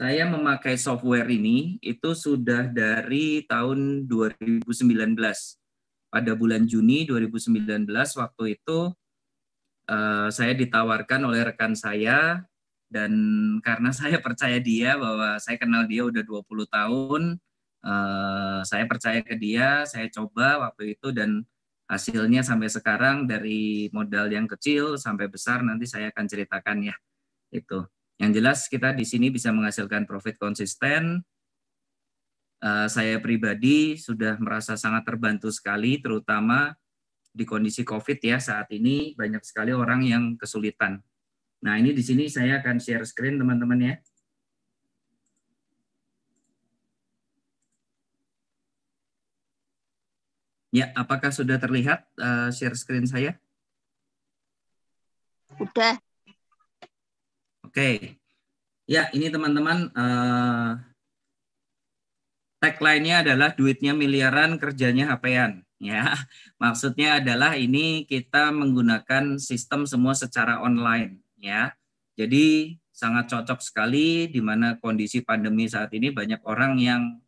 Saya memakai software ini itu sudah dari tahun 2019. Pada bulan Juni 2019 waktu itu eh, saya ditawarkan oleh rekan saya dan karena saya percaya dia bahwa saya kenal dia udah 20 tahun, eh, saya percaya ke dia, saya coba waktu itu dan hasilnya sampai sekarang dari modal yang kecil sampai besar nanti saya akan ceritakan ya itu yang jelas kita di sini bisa menghasilkan profit konsisten. Eh, saya pribadi sudah merasa sangat terbantu sekali, terutama di kondisi COVID ya saat ini banyak sekali orang yang kesulitan. Nah ini di sini saya akan share screen teman-teman ya. Ya, apakah sudah terlihat uh, share screen saya? Sudah. Oke. Ya, ini teman-teman uh, tagline-nya adalah duitnya miliaran, kerjanya HP-an. Ya, maksudnya adalah ini kita menggunakan sistem semua secara online. Ya, jadi sangat cocok sekali di mana kondisi pandemi saat ini banyak orang yang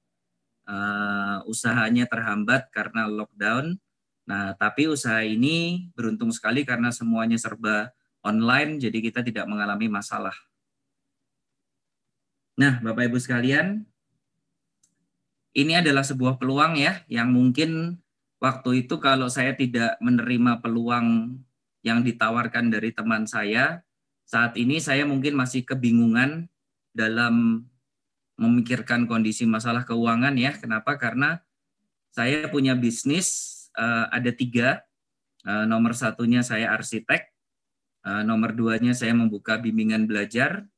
uh, usahanya terhambat karena lockdown. Nah, tapi usaha ini beruntung sekali karena semuanya serba online, jadi kita tidak mengalami masalah. Nah, Bapak Ibu sekalian, ini adalah sebuah peluang ya, yang mungkin waktu itu kalau saya tidak menerima peluang yang ditawarkan dari teman saya, saat ini saya mungkin masih kebingungan dalam memikirkan kondisi masalah keuangan ya. Kenapa? Karena saya punya bisnis eh, ada tiga. Eh, nomor satunya saya arsitek, Eh, nomor duanya saya membuka bimbingan belajar.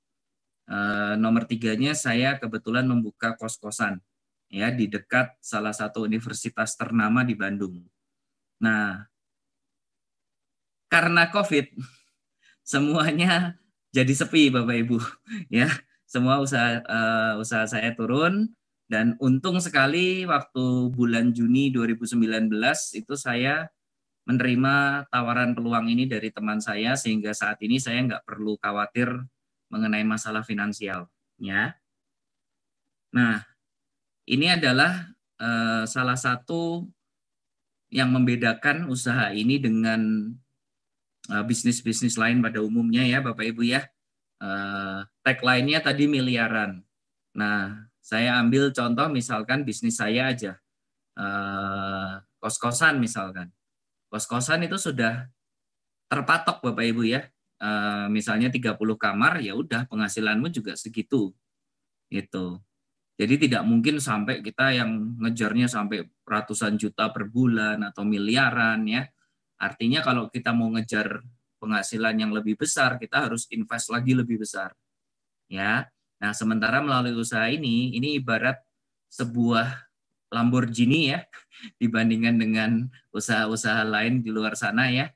Eh, nomor tiganya saya kebetulan membuka kos-kosan ya di dekat salah satu universitas ternama di Bandung. Nah, karena COVID semuanya jadi sepi Bapak Ibu ya. Semua usaha uh, usaha saya turun dan untung sekali waktu bulan Juni 2019 itu saya menerima tawaran peluang ini dari teman saya sehingga saat ini saya nggak perlu khawatir mengenai masalah finansial. Ya. Nah, ini adalah eh, salah satu yang membedakan usaha ini dengan eh, bisnis-bisnis lain pada umumnya ya Bapak Ibu ya. Tag eh, tagline-nya tadi miliaran. Nah, saya ambil contoh misalkan bisnis saya aja. kos-kosan misalkan Kos-kosan itu sudah terpatok Bapak Ibu ya. E, misalnya 30 kamar ya udah penghasilanmu juga segitu. Gitu. Jadi tidak mungkin sampai kita yang ngejarnya sampai ratusan juta per bulan atau miliaran ya. Artinya kalau kita mau ngejar penghasilan yang lebih besar, kita harus invest lagi lebih besar. Ya. Nah, sementara melalui usaha ini, ini ibarat sebuah Lamborghini ya dibandingkan dengan usaha-usaha lain di luar sana ya.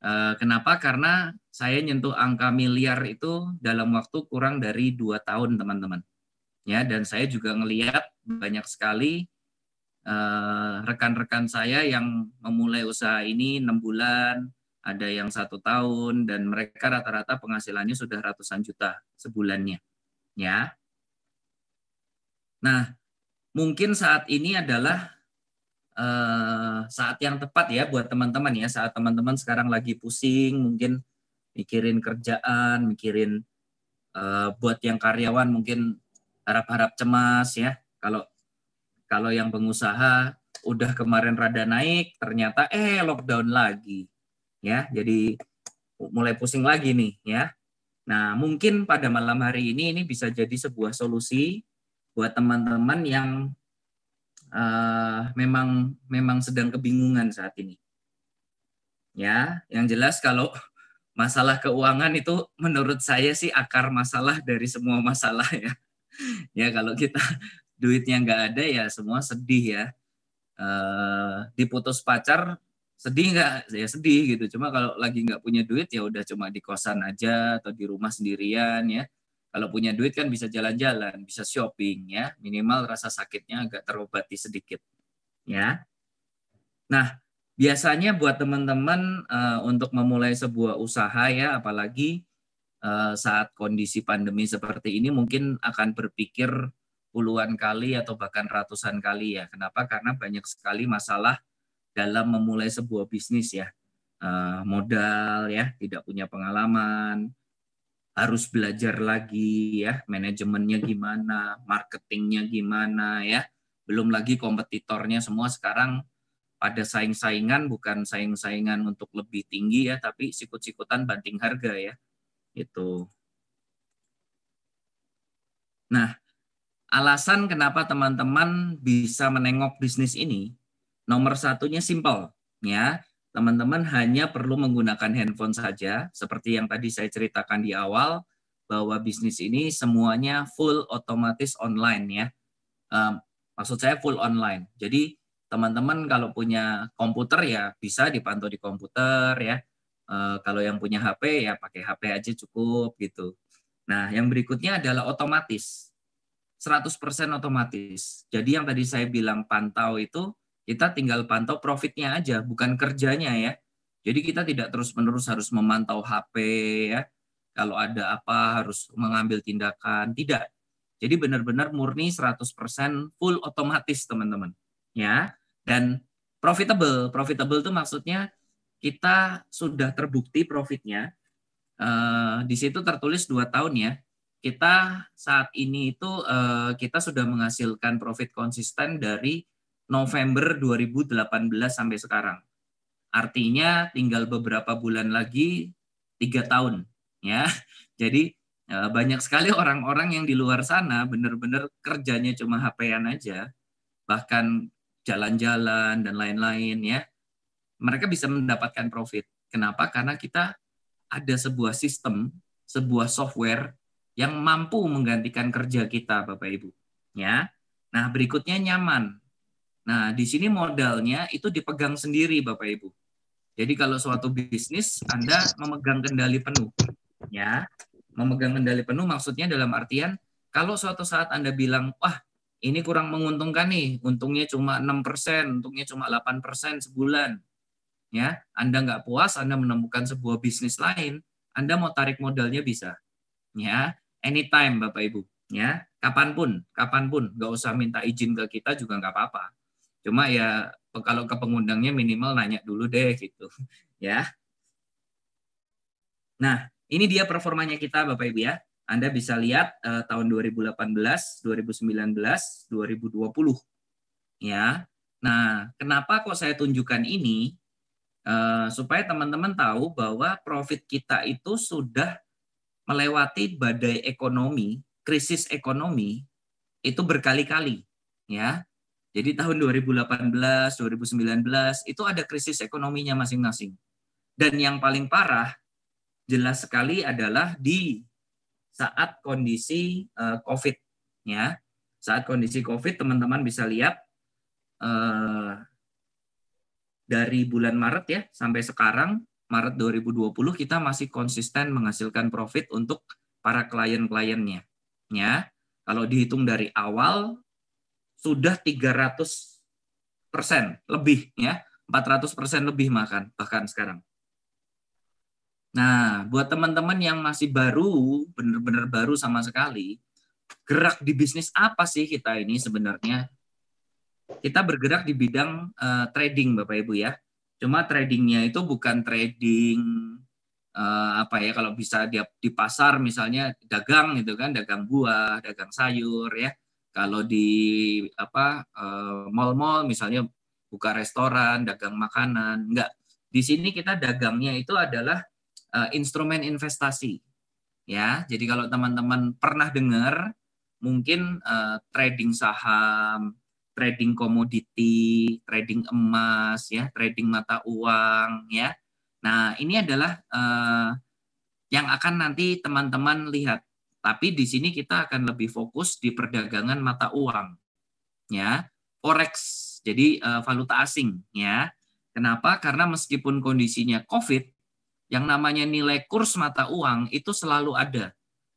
Eh, kenapa? Karena saya nyentuh angka miliar itu dalam waktu kurang dari dua tahun, teman-teman. Ya, dan saya juga ngelihat banyak sekali eh, rekan-rekan uh, saya yang memulai usaha ini enam bulan, ada yang satu tahun, dan mereka rata-rata penghasilannya sudah ratusan juta sebulannya. Ya, nah mungkin saat ini adalah Eh, saat yang tepat ya buat teman-teman ya saat teman-teman sekarang lagi pusing mungkin mikirin kerjaan mikirin eh, buat yang karyawan mungkin harap-harap cemas ya kalau kalau yang pengusaha udah kemarin rada naik ternyata eh lockdown lagi ya jadi mulai pusing lagi nih ya nah mungkin pada malam hari ini ini bisa jadi sebuah solusi buat teman-teman yang uh, memang memang sedang kebingungan saat ini. Ya, yang jelas kalau masalah keuangan itu menurut saya sih akar masalah dari semua masalah ya. ya kalau kita duitnya nggak ada ya semua sedih ya. Uh, diputus pacar sedih nggak? Ya sedih gitu. Cuma kalau lagi nggak punya duit ya udah cuma di kosan aja atau di rumah sendirian ya kalau punya duit kan bisa jalan-jalan, bisa shopping ya. Minimal rasa sakitnya agak terobati sedikit ya. Nah, biasanya buat teman-teman uh, untuk memulai sebuah usaha ya apalagi uh, saat kondisi pandemi seperti ini mungkin akan berpikir puluhan kali atau bahkan ratusan kali ya. Kenapa? Karena banyak sekali masalah dalam memulai sebuah bisnis ya. Uh, modal ya, tidak punya pengalaman, harus belajar lagi ya manajemennya gimana, marketingnya gimana ya. Belum lagi kompetitornya semua sekarang pada saing-saingan bukan saing-saingan untuk lebih tinggi ya, tapi sikut-sikutan banting harga ya. Itu. Nah, alasan kenapa teman-teman bisa menengok bisnis ini nomor satunya simple ya teman-teman hanya perlu menggunakan handphone saja, seperti yang tadi saya ceritakan di awal, bahwa bisnis ini semuanya full otomatis online ya. Um, maksud saya full online. Jadi teman-teman kalau punya komputer ya bisa dipantau di komputer ya. Uh, kalau yang punya HP ya pakai HP aja cukup gitu. Nah, yang berikutnya adalah otomatis. 100% otomatis. Jadi yang tadi saya bilang pantau itu kita tinggal pantau profitnya aja, bukan kerjanya ya. Jadi kita tidak terus-menerus harus memantau HP ya. Kalau ada apa harus mengambil tindakan, tidak. Jadi benar-benar murni 100% full otomatis teman-teman. Ya. Dan profitable, profitable itu maksudnya kita sudah terbukti profitnya. Uh, di situ tertulis dua tahun ya. Kita saat ini itu uh, kita sudah menghasilkan profit konsisten dari November 2018 sampai sekarang. Artinya tinggal beberapa bulan lagi tiga tahun ya. Jadi eh, banyak sekali orang-orang yang di luar sana benar-benar kerjanya cuma HP-an aja, bahkan jalan-jalan dan lain-lain ya. Mereka bisa mendapatkan profit. Kenapa? Karena kita ada sebuah sistem, sebuah software yang mampu menggantikan kerja kita, Bapak Ibu. Ya. Nah, berikutnya nyaman. Nah, di sini modalnya itu dipegang sendiri Bapak Ibu. Jadi kalau suatu bisnis Anda memegang kendali penuh ya. Memegang kendali penuh maksudnya dalam artian kalau suatu saat Anda bilang, "Wah, ini kurang menguntungkan nih, untungnya cuma 6%, untungnya cuma 8% sebulan." Ya, Anda nggak puas, Anda menemukan sebuah bisnis lain, Anda mau tarik modalnya bisa. Ya, anytime Bapak Ibu, ya, kapanpun, kapanpun, nggak usah minta izin ke kita juga nggak apa-apa Cuma ya kalau ke pengundangnya minimal nanya dulu deh gitu ya. Nah, ini dia performanya kita Bapak Ibu ya. Anda bisa lihat eh, tahun 2018, 2019, 2020 ya. Nah, kenapa kok saya tunjukkan ini? Eh, supaya teman-teman tahu bahwa profit kita itu sudah melewati badai ekonomi, krisis ekonomi itu berkali-kali, ya. Jadi tahun 2018, 2019 itu ada krisis ekonominya masing-masing. Dan yang paling parah jelas sekali adalah di saat kondisi uh, eh, COVID ya. Saat kondisi COVID teman-teman bisa lihat uh, dari bulan Maret ya sampai sekarang Maret 2020 kita masih konsisten menghasilkan profit untuk para klien-kliennya ya. Kalau dihitung dari awal sudah 300 persen lebih ya 400 persen lebih makan bahkan sekarang. Nah, buat teman-teman yang masih baru, benar-benar baru sama sekali, gerak di bisnis apa sih kita ini sebenarnya? Kita bergerak di bidang uh, trading, Bapak Ibu ya. Cuma tradingnya itu bukan trading uh, apa ya? Kalau bisa di di pasar misalnya dagang gitu kan, dagang buah, dagang sayur ya. Kalau di apa eh, mall-mall misalnya buka restoran, dagang makanan, enggak. Di sini kita dagangnya itu adalah eh, instrumen investasi. Ya, jadi kalau teman-teman pernah dengar mungkin eh, trading saham, trading komoditi, trading emas, ya, trading mata uang, ya. Nah, ini adalah yang akan nanti teman-teman lihat tapi di sini kita akan lebih fokus di perdagangan mata uang, ya, forex. Jadi uh, valuta asing, ya. Kenapa? Karena meskipun kondisinya COVID, yang namanya nilai kurs mata uang itu selalu ada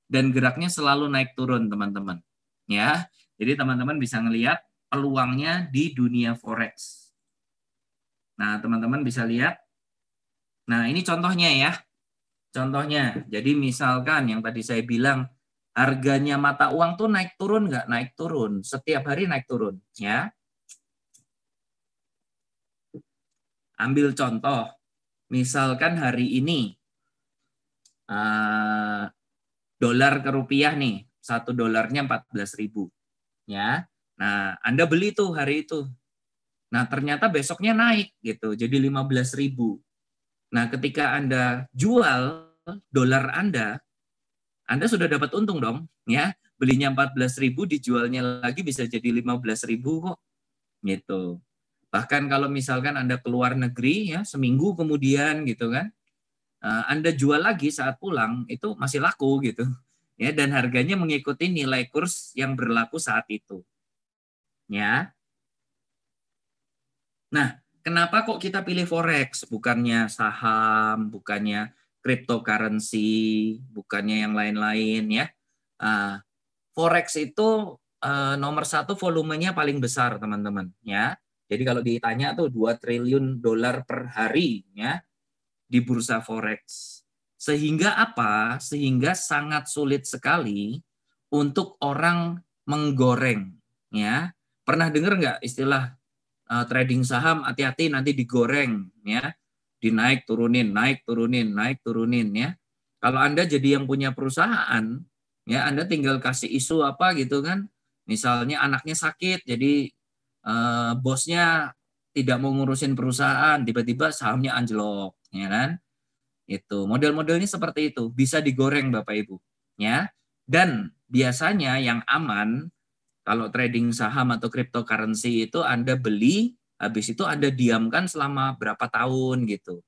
dan geraknya selalu naik turun, teman-teman. Ya, jadi teman-teman bisa ngelihat peluangnya di dunia forex. Nah, teman-teman bisa lihat. Nah, ini contohnya ya. Contohnya, jadi misalkan yang tadi saya bilang harganya mata uang tuh naik turun nggak? Naik turun. Setiap hari naik turun. Ya. Ambil contoh, misalkan hari ini uh, dolar ke rupiah nih, satu dolarnya empat belas ribu. Ya. Nah, Anda beli tuh hari itu. Nah, ternyata besoknya naik gitu, jadi lima belas ribu. Nah, ketika Anda jual dolar Anda, anda sudah dapat untung dong, ya. Belinya 14.000 dijualnya lagi bisa jadi 15.000 kok. Gitu. Bahkan kalau misalkan Anda keluar negeri ya seminggu kemudian gitu kan. Eh, Anda jual lagi saat pulang itu masih laku gitu. Ya dan harganya mengikuti nilai kurs yang berlaku saat itu. Ya. Nah, kenapa kok kita pilih forex bukannya saham, bukannya cryptocurrency, bukannya yang lain-lain ya. Uh, forex itu uh, nomor satu volumenya paling besar teman-teman ya. Jadi kalau ditanya tuh 2 triliun dolar per hari ya di bursa forex. Sehingga apa? Sehingga sangat sulit sekali untuk orang menggoreng ya. Pernah dengar nggak istilah uh, trading saham hati-hati nanti digoreng ya? dinaik turunin, naik turunin, naik turunin ya. Kalau Anda jadi yang punya perusahaan, ya Anda tinggal kasih isu apa gitu kan. Misalnya anaknya sakit, jadi eh, bosnya tidak mau ngurusin perusahaan, tiba-tiba sahamnya anjlok, ya kan? Itu model-modelnya seperti itu, bisa digoreng Bapak Ibu, ya. Dan biasanya yang aman kalau trading saham atau cryptocurrency itu Anda beli habis itu Anda diamkan selama berapa tahun gitu.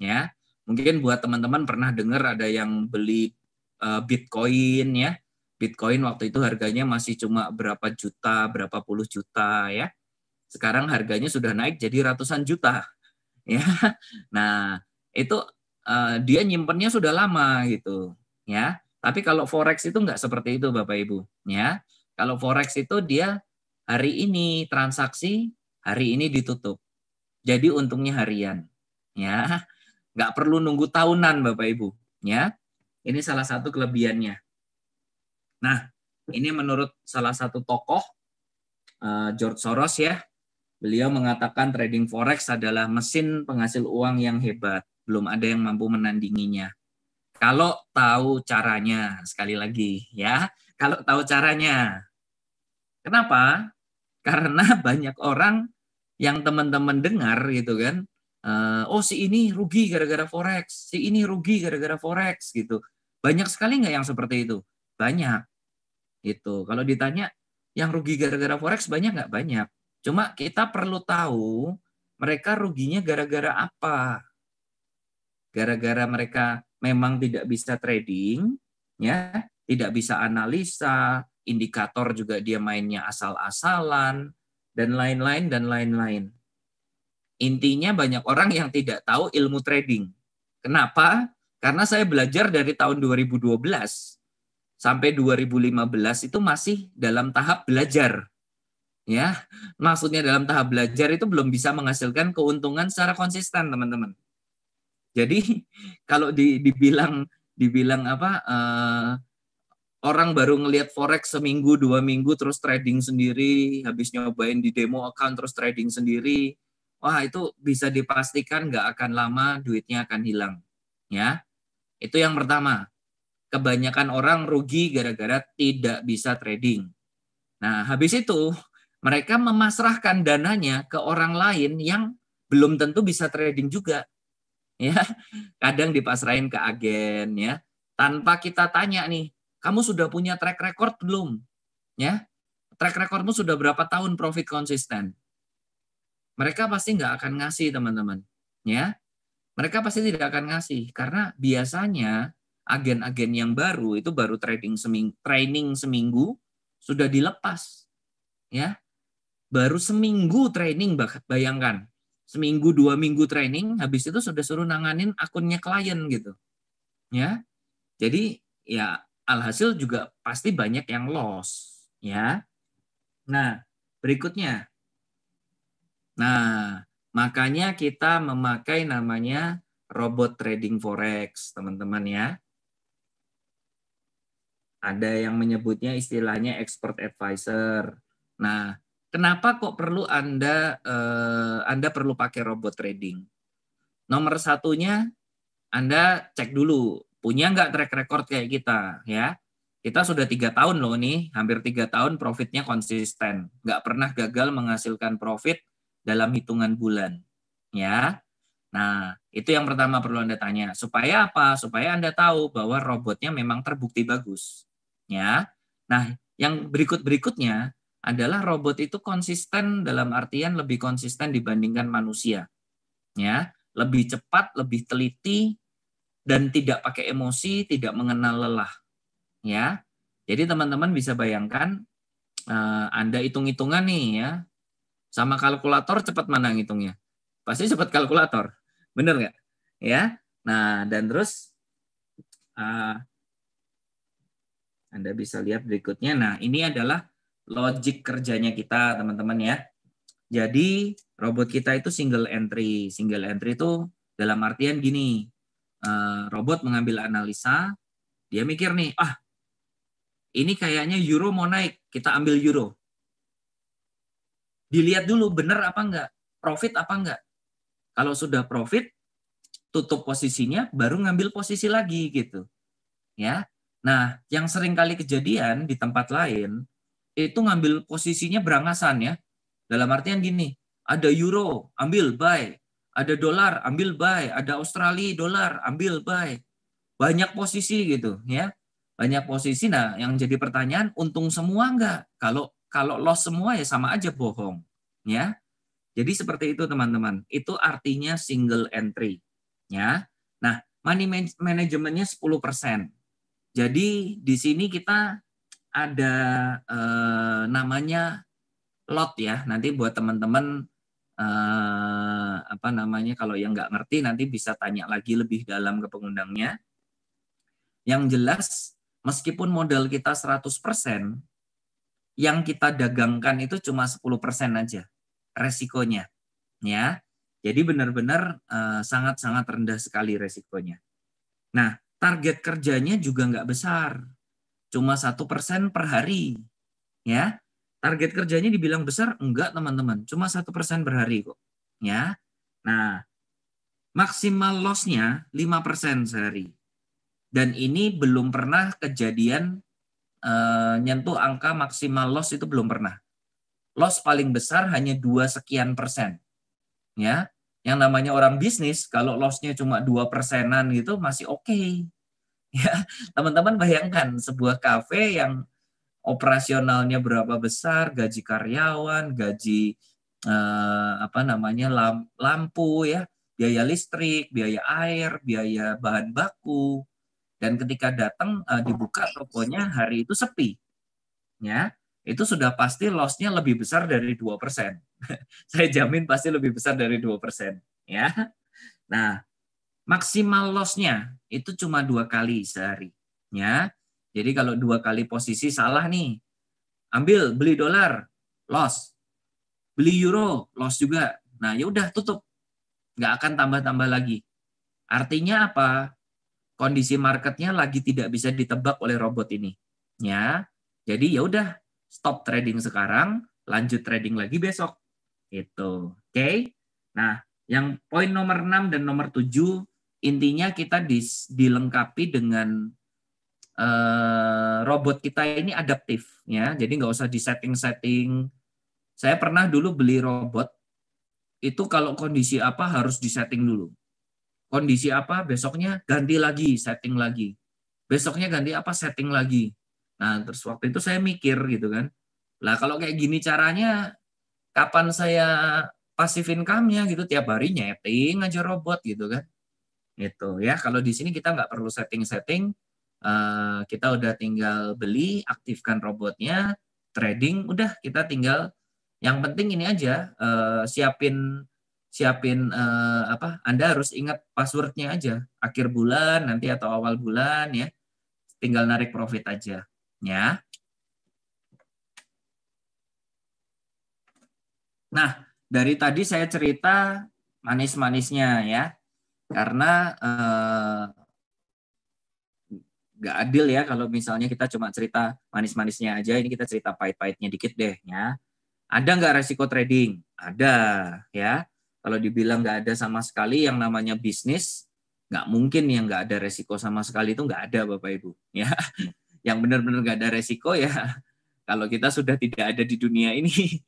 Ya. Mungkin buat teman-teman pernah dengar ada yang beli uh, Bitcoin ya. Bitcoin waktu itu harganya masih cuma berapa juta, berapa puluh juta ya. Sekarang harganya sudah naik jadi ratusan juta. Ya. Nah, itu uh, dia nyimpennya sudah lama gitu, ya. Tapi kalau forex itu nggak seperti itu Bapak Ibu, ya. Kalau forex itu dia hari ini transaksi hari ini ditutup. Jadi untungnya harian. Ya, nggak perlu nunggu tahunan Bapak Ibu. Ya, ini salah satu kelebihannya. Nah, ini menurut salah satu tokoh eh, George Soros ya, beliau mengatakan trading forex adalah mesin penghasil uang yang hebat. Belum ada yang mampu menandinginya. Kalau tahu caranya, sekali lagi ya, kalau tahu caranya. Kenapa? Karena banyak orang yang teman-teman dengar gitu kan, eh, oh si ini rugi gara-gara forex, si ini rugi gara-gara forex gitu. Banyak sekali nggak yang seperti itu? Banyak. itu. Kalau ditanya yang rugi gara-gara forex banyak nggak? Banyak. Cuma kita perlu tahu mereka ruginya gara-gara apa. Gara-gara mereka memang tidak bisa trading, ya, tidak bisa analisa, indikator juga dia mainnya asal-asalan dan lain-lain dan lain-lain. Intinya banyak orang yang tidak tahu ilmu trading. Kenapa? Karena saya belajar dari tahun 2012 sampai 2015 itu masih dalam tahap belajar. Ya, maksudnya dalam tahap belajar itu belum bisa menghasilkan keuntungan secara konsisten, teman-teman. Jadi kalau dibilang dibilang apa uh, orang baru ngelihat forex seminggu dua minggu terus trading sendiri habis nyobain di demo account terus trading sendiri wah itu bisa dipastikan nggak akan lama duitnya akan hilang ya itu yang pertama kebanyakan orang rugi gara-gara tidak bisa trading nah habis itu mereka memasrahkan dananya ke orang lain yang belum tentu bisa trading juga ya kadang dipasrahin ke agen ya tanpa kita tanya nih kamu sudah punya track record belum? Ya, track recordmu sudah berapa tahun profit konsisten? Mereka pasti nggak akan ngasih teman-teman, ya. Mereka pasti tidak akan ngasih karena biasanya agen-agen yang baru itu baru trading seming training seminggu sudah dilepas, ya. Baru seminggu training bayangkan seminggu dua minggu training habis itu sudah suruh nanganin akunnya klien gitu ya jadi ya alhasil juga pasti banyak yang loss ya. Nah, berikutnya. Nah, makanya kita memakai namanya robot trading forex, teman-teman ya. Ada yang menyebutnya istilahnya expert advisor. Nah, kenapa kok perlu Anda eh, Anda perlu pakai robot trading? Nomor satunya Anda cek dulu punya nggak track record kayak kita ya kita sudah tiga tahun loh nih hampir tiga tahun profitnya konsisten nggak pernah gagal menghasilkan profit dalam hitungan bulan ya nah itu yang pertama perlu anda tanya supaya apa supaya anda tahu bahwa robotnya memang terbukti bagus ya nah yang berikut berikutnya adalah robot itu konsisten dalam artian lebih konsisten dibandingkan manusia ya lebih cepat lebih teliti dan tidak pakai emosi, tidak mengenal lelah. Ya. Jadi teman-teman bisa bayangkan eh, Anda hitung-hitungan nih ya. Sama kalkulator cepat mana ngitungnya? Pasti cepat kalkulator. Benar nggak? Ya. Nah, dan terus uh, Anda bisa lihat berikutnya. Nah, ini adalah logik kerjanya kita, teman-teman ya. Jadi, robot kita itu single entry. Single entry itu dalam artian gini, Eh, robot mengambil analisa, dia mikir nih, ah ini kayaknya euro mau naik, kita ambil euro. Dilihat dulu benar apa enggak, profit apa enggak. Kalau sudah profit, tutup posisinya, baru ngambil posisi lagi gitu. Ya. Nah, yang sering kali kejadian di tempat lain itu ngambil posisinya berangasan ya. Dalam artian gini, ada euro, ambil buy. Ada dolar, ambil buy. Ada Australia dolar, ambil buy. Banyak posisi gitu ya. Banyak posisi. Nah, yang jadi pertanyaan untung semua enggak? Kalau kalau loss semua ya sama aja bohong, ya. Jadi seperti itu teman-teman. Itu artinya single entry, ya. Nah, money manajemennya 10%. Jadi di sini kita ada eh, namanya lot ya. Nanti buat teman-teman eh, apa namanya kalau yang nggak ngerti nanti bisa tanya lagi lebih dalam ke pengundangnya. Yang jelas meskipun modal kita 100%, yang kita dagangkan itu cuma 10% aja resikonya. Ya. Jadi benar-benar eh, sangat-sangat rendah sekali resikonya. Nah, target kerjanya juga nggak besar. Cuma satu persen per hari. Ya, Target kerjanya dibilang besar enggak teman-teman, cuma satu persen per hari kok. Ya, nah maksimal lossnya lima persen sehari. Dan ini belum pernah kejadian eh, nyentuh angka maksimal loss itu belum pernah. Loss paling besar hanya dua sekian persen. Ya, yang namanya orang bisnis kalau lossnya cuma dua persenan gitu masih oke. Okay. Ya, teman-teman bayangkan sebuah kafe yang operasionalnya berapa besar, gaji karyawan, gaji eh, apa namanya lampu ya, biaya listrik, biaya air, biaya bahan baku. Dan ketika datang eh, dibuka tokonya hari itu sepi. Ya, itu sudah pasti loss-nya lebih besar dari 2%. Saya jamin pasti lebih besar dari 2%, ya. Nah, maksimal loss-nya itu cuma dua kali sehari, ya. Jadi kalau dua kali posisi salah nih, ambil beli dolar, loss. Beli euro, loss juga. Nah, ya udah tutup. Nggak akan tambah-tambah lagi. Artinya apa? Kondisi marketnya lagi tidak bisa ditebak oleh robot ini. Ya, jadi ya udah stop trading sekarang, lanjut trading lagi besok. Itu. Oke. Okay? Nah, yang poin nomor 6 dan nomor 7 intinya kita dis dilengkapi dengan Eh, robot kita ini adaptif ya jadi nggak usah di setting setting saya pernah dulu beli robot itu kalau kondisi apa harus di setting dulu kondisi apa besoknya ganti lagi setting lagi besoknya ganti apa setting lagi nah terus waktu itu saya mikir gitu kan lah kalau kayak gini caranya kapan saya pasif income-nya gitu tiap hari nyeting aja robot gitu kan Itu ya kalau di sini kita nggak perlu setting-setting uh, kita udah tinggal beli, aktifkan robotnya, trading, udah kita tinggal yang penting ini aja uh, siapin siapin uh, apa Anda harus ingat passwordnya aja akhir bulan nanti atau awal bulan ya tinggal narik profit aja ya nah dari tadi saya cerita manis-manisnya ya karena eh, nggak adil ya kalau misalnya kita cuma cerita manis-manisnya aja ini kita cerita pahit-pahitnya dikit deh ya ada nggak resiko trading ada ya kalau dibilang nggak ada sama sekali yang namanya bisnis nggak mungkin yang nggak ada resiko sama sekali itu nggak ada bapak ibu ya yang benar-benar nggak ada resiko ya kalau kita sudah tidak ada di dunia ini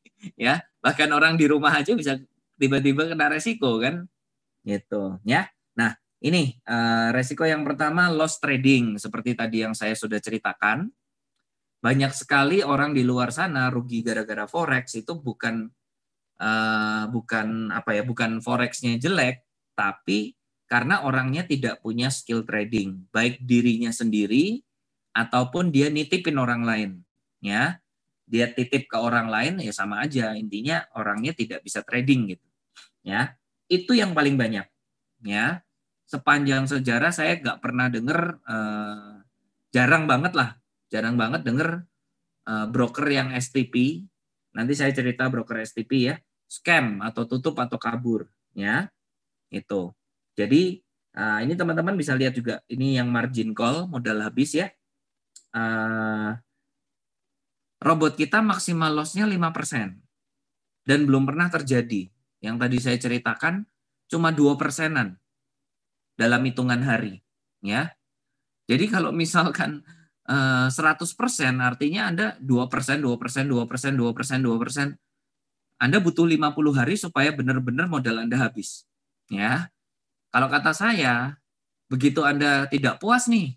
ya bahkan orang di rumah aja bisa tiba-tiba kena resiko kan gitu ya ini eh, resiko yang pertama loss trading seperti tadi yang saya sudah ceritakan. Banyak sekali orang di luar sana rugi gara-gara forex itu bukan eh, bukan apa ya, bukan forexnya jelek, tapi karena orangnya tidak punya skill trading, baik dirinya sendiri ataupun dia nitipin orang lain, ya. Dia titip ke orang lain ya sama aja, intinya orangnya tidak bisa trading gitu. Ya. Itu yang paling banyak, ya sepanjang sejarah saya nggak pernah dengar uh, eh, jarang banget lah, jarang banget dengar uh, eh, broker yang STP. Nanti saya cerita broker STP ya, scam atau tutup atau kabur ya. Itu. Jadi uh, ini teman-teman bisa lihat juga ini yang margin call modal habis ya. Uh, robot kita maksimal lossnya lima 5% dan belum pernah terjadi. Yang tadi saya ceritakan cuma dua persenan dalam hitungan hari, ya. Jadi kalau misalkan 100% eh, artinya Anda 2%, 2%, 2%, 2%, 2%, persen, Anda butuh 50 hari supaya benar-benar modal Anda habis. Ya. Kalau kata saya, begitu Anda tidak puas nih,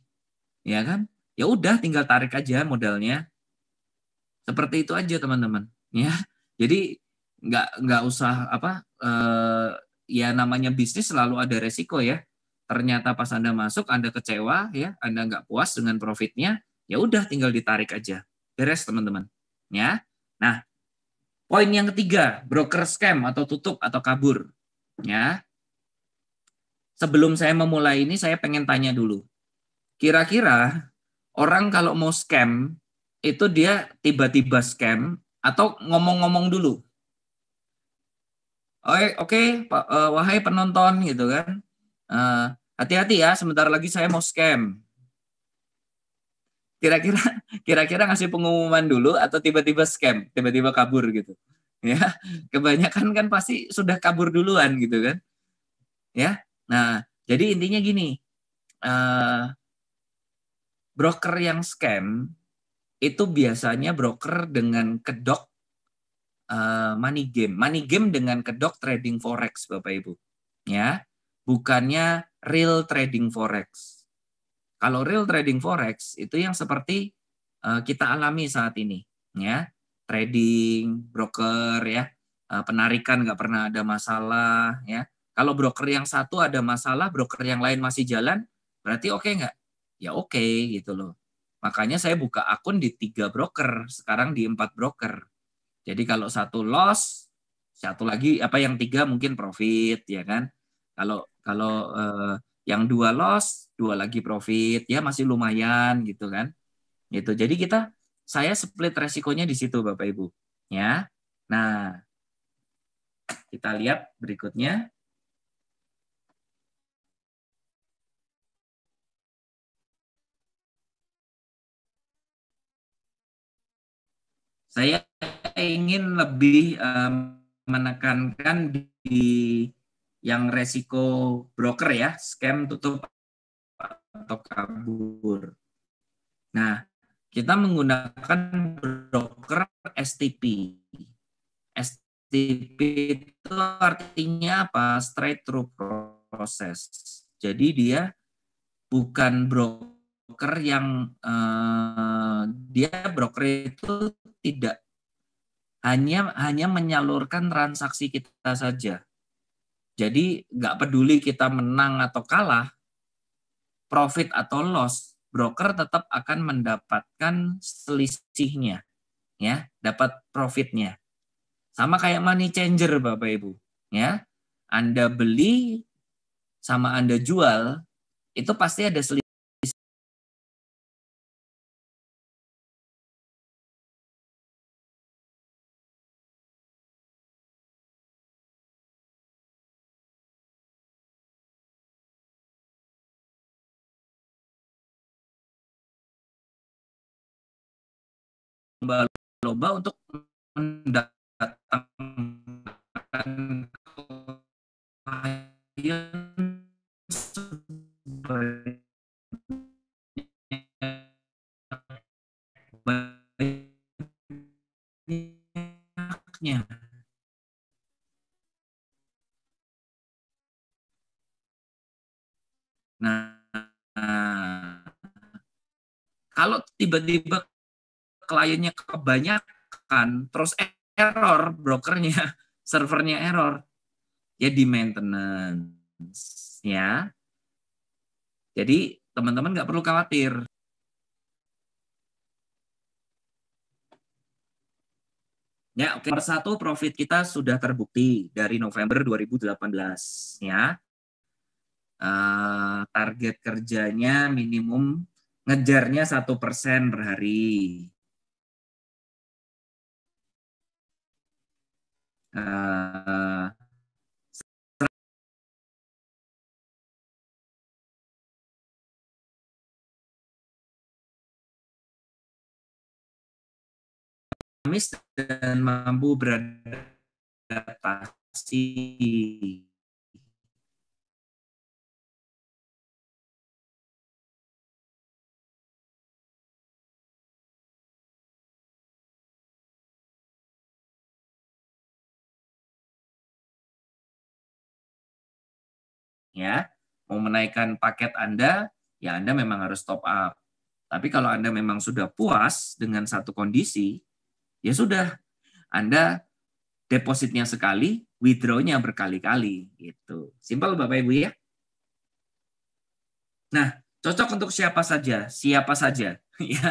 ya kan? Ya udah tinggal tarik aja modalnya. Seperti itu aja teman-teman, ya. Jadi nggak nggak usah apa eh, ya namanya bisnis selalu ada resiko ya ternyata pas Anda masuk Anda kecewa ya, Anda nggak puas dengan profitnya, ya udah tinggal ditarik aja. Beres teman-teman. Ya. Nah, poin yang ketiga, broker scam atau tutup atau kabur. Ya. Sebelum saya memulai ini saya pengen tanya dulu. Kira-kira orang kalau mau scam itu dia tiba-tiba scam atau ngomong-ngomong dulu. Oke, oke, eh, wahai penonton gitu kan. Eh, Hati-hati ya, sebentar lagi saya mau scam. Kira-kira kira-kira ngasih pengumuman dulu atau tiba-tiba scam, tiba-tiba kabur gitu. Ya, kebanyakan kan pasti sudah kabur duluan gitu kan. Ya. Nah, jadi intinya gini. Uh, broker yang scam itu biasanya broker dengan kedok uh, money game, money game dengan kedok trading forex Bapak Ibu. Ya, bukannya real trading forex. Kalau real trading forex itu yang seperti eh, kita alami saat ini, ya trading, broker, ya eh, penarikan nggak pernah ada masalah, ya. Kalau broker yang satu ada masalah, broker yang lain masih jalan, berarti oke okay nggak? Ya oke okay, gitu loh. Makanya saya buka akun di tiga broker, sekarang di empat broker. Jadi kalau satu loss, satu lagi apa yang tiga mungkin profit, ya kan? Kalau kalau uh, yang dua loss, dua lagi profit, ya masih lumayan gitu kan. itu Jadi kita saya split resikonya di situ Bapak Ibu, ya. Nah, kita lihat berikutnya. Saya ingin lebih um, menekankan di yang resiko broker ya, scam tutup atau kabur. Nah, kita menggunakan broker STP. STP itu artinya apa? Straight through process. Jadi dia bukan broker yang eh, dia broker itu tidak hanya hanya menyalurkan transaksi kita saja jadi nggak peduli kita menang atau kalah, profit atau loss, broker tetap akan mendapatkan selisihnya, ya, dapat profitnya. Sama kayak money changer Bapak Ibu, ya. Anda beli sama Anda jual itu pasti ada selisih lomba-lomba untuk mendatangkan klien banyaknya. Nah, kalau tiba-tiba kliennya kebanyakan terus error brokernya servernya error ya di maintenance ya jadi teman-teman nggak perlu khawatir Ya, oke. Okay. satu, profit kita sudah terbukti dari November 2018. Ya, uh, target kerjanya minimum ngejarnya satu persen per hari. dan mampu beradaptasi. ya mau menaikkan paket Anda ya Anda memang harus top up tapi kalau Anda memang sudah puas dengan satu kondisi ya sudah Anda depositnya sekali withdrawnya berkali-kali gitu Simpel, Bapak Ibu ya nah cocok untuk siapa saja siapa saja ya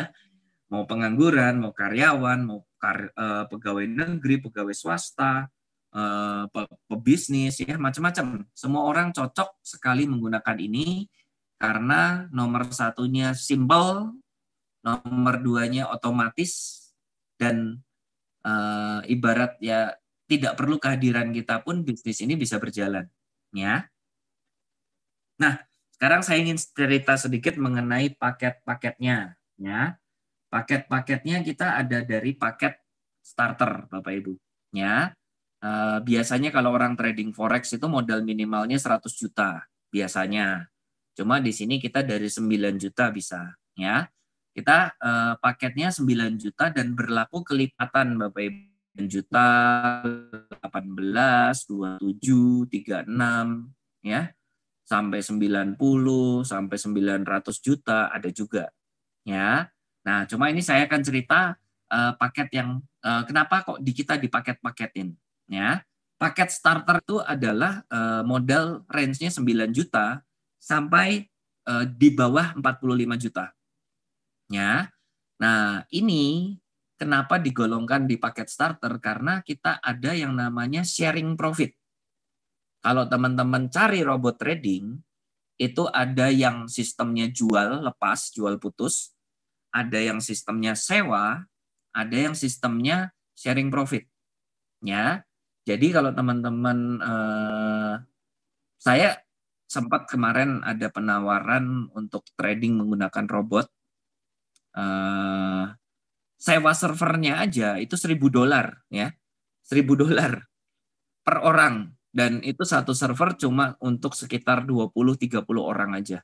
mau pengangguran mau karyawan mau eh, pegawai negeri pegawai swasta Eh, pebisnis ya macam-macam. Semua orang cocok sekali menggunakan ini karena nomor satunya simbol nomor duanya otomatis dan e, ibarat ya tidak perlu kehadiran kita pun bisnis ini bisa berjalan ya. Nah, sekarang saya ingin cerita sedikit mengenai paket-paketnya ya. Paket-paketnya kita ada dari paket starter Bapak Ibu ya. Eh, biasanya kalau orang trading forex itu modal minimalnya 100 juta biasanya. Cuma di sini kita dari 9 juta bisa ya. Kita uh, paketnya 9 juta dan berlaku kelipatan Bapak Ibu. 9 juta 18, 27, 36 ya. Sampai 90, sampai 900 juta ada juga ya. Nah, cuma ini saya akan cerita uh, paket yang uh, kenapa kok di kita dipaket-paketin paketnya. Paket starter itu adalah uh, modal range-nya 9 juta sampai uh, di bawah 45 juta. Ya. Nah, ini kenapa digolongkan di paket starter karena kita ada yang namanya sharing profit. Kalau teman-teman cari robot trading, itu ada yang sistemnya jual lepas, jual putus, ada yang sistemnya sewa, ada yang sistemnya sharing profit. Ya. Jadi kalau teman-teman uh, saya sempat kemarin ada penawaran untuk trading menggunakan robot. uh, sewa servernya aja itu seribu dolar ya. seribu dolar per orang dan itu satu server cuma untuk sekitar 20 30 orang aja.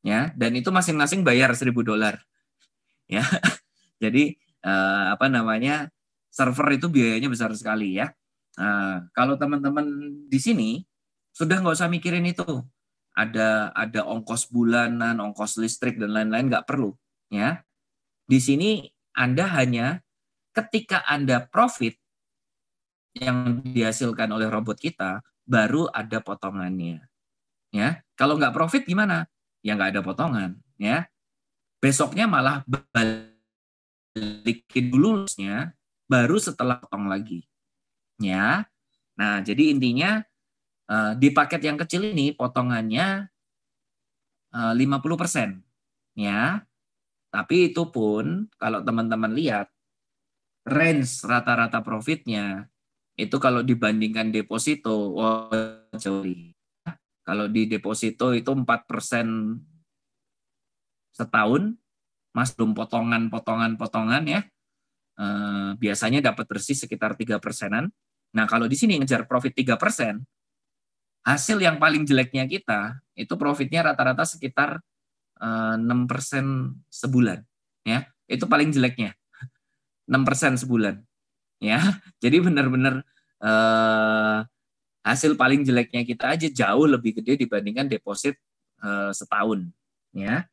Ya, dan itu masing-masing bayar seribu dolar. Ya. Jadi uh, apa namanya? server itu biayanya besar sekali ya. Nah, kalau teman-teman di sini sudah nggak usah mikirin itu. Ada ada ongkos bulanan, ongkos listrik dan lain-lain nggak perlu, ya. Di sini Anda hanya ketika Anda profit yang dihasilkan oleh robot kita baru ada potongannya. Ya, kalau nggak profit gimana? Ya nggak ada potongan, ya. Besoknya malah balikin dulu baru setelah potong lagi ya. Nah, jadi intinya eh, di paket yang kecil ini potongannya 50% eh, ya. Tapi itu pun kalau teman-teman lihat range rata-rata profitnya itu kalau dibandingkan deposito wow, kalau di deposito itu 4% setahun Mas belum potongan-potongan-potongan ya. Eh, biasanya dapat bersih sekitar tiga persenan Nah, kalau di sini ngejar profit 3%, hasil yang paling jeleknya kita itu profitnya rata-rata sekitar 6% eh, sebulan, ya. Itu paling jeleknya. 6% sebulan. Ya. Jadi benar-benar eh, hasil paling jeleknya kita aja jauh lebih gede dibandingkan deposit eh, setahun, ya.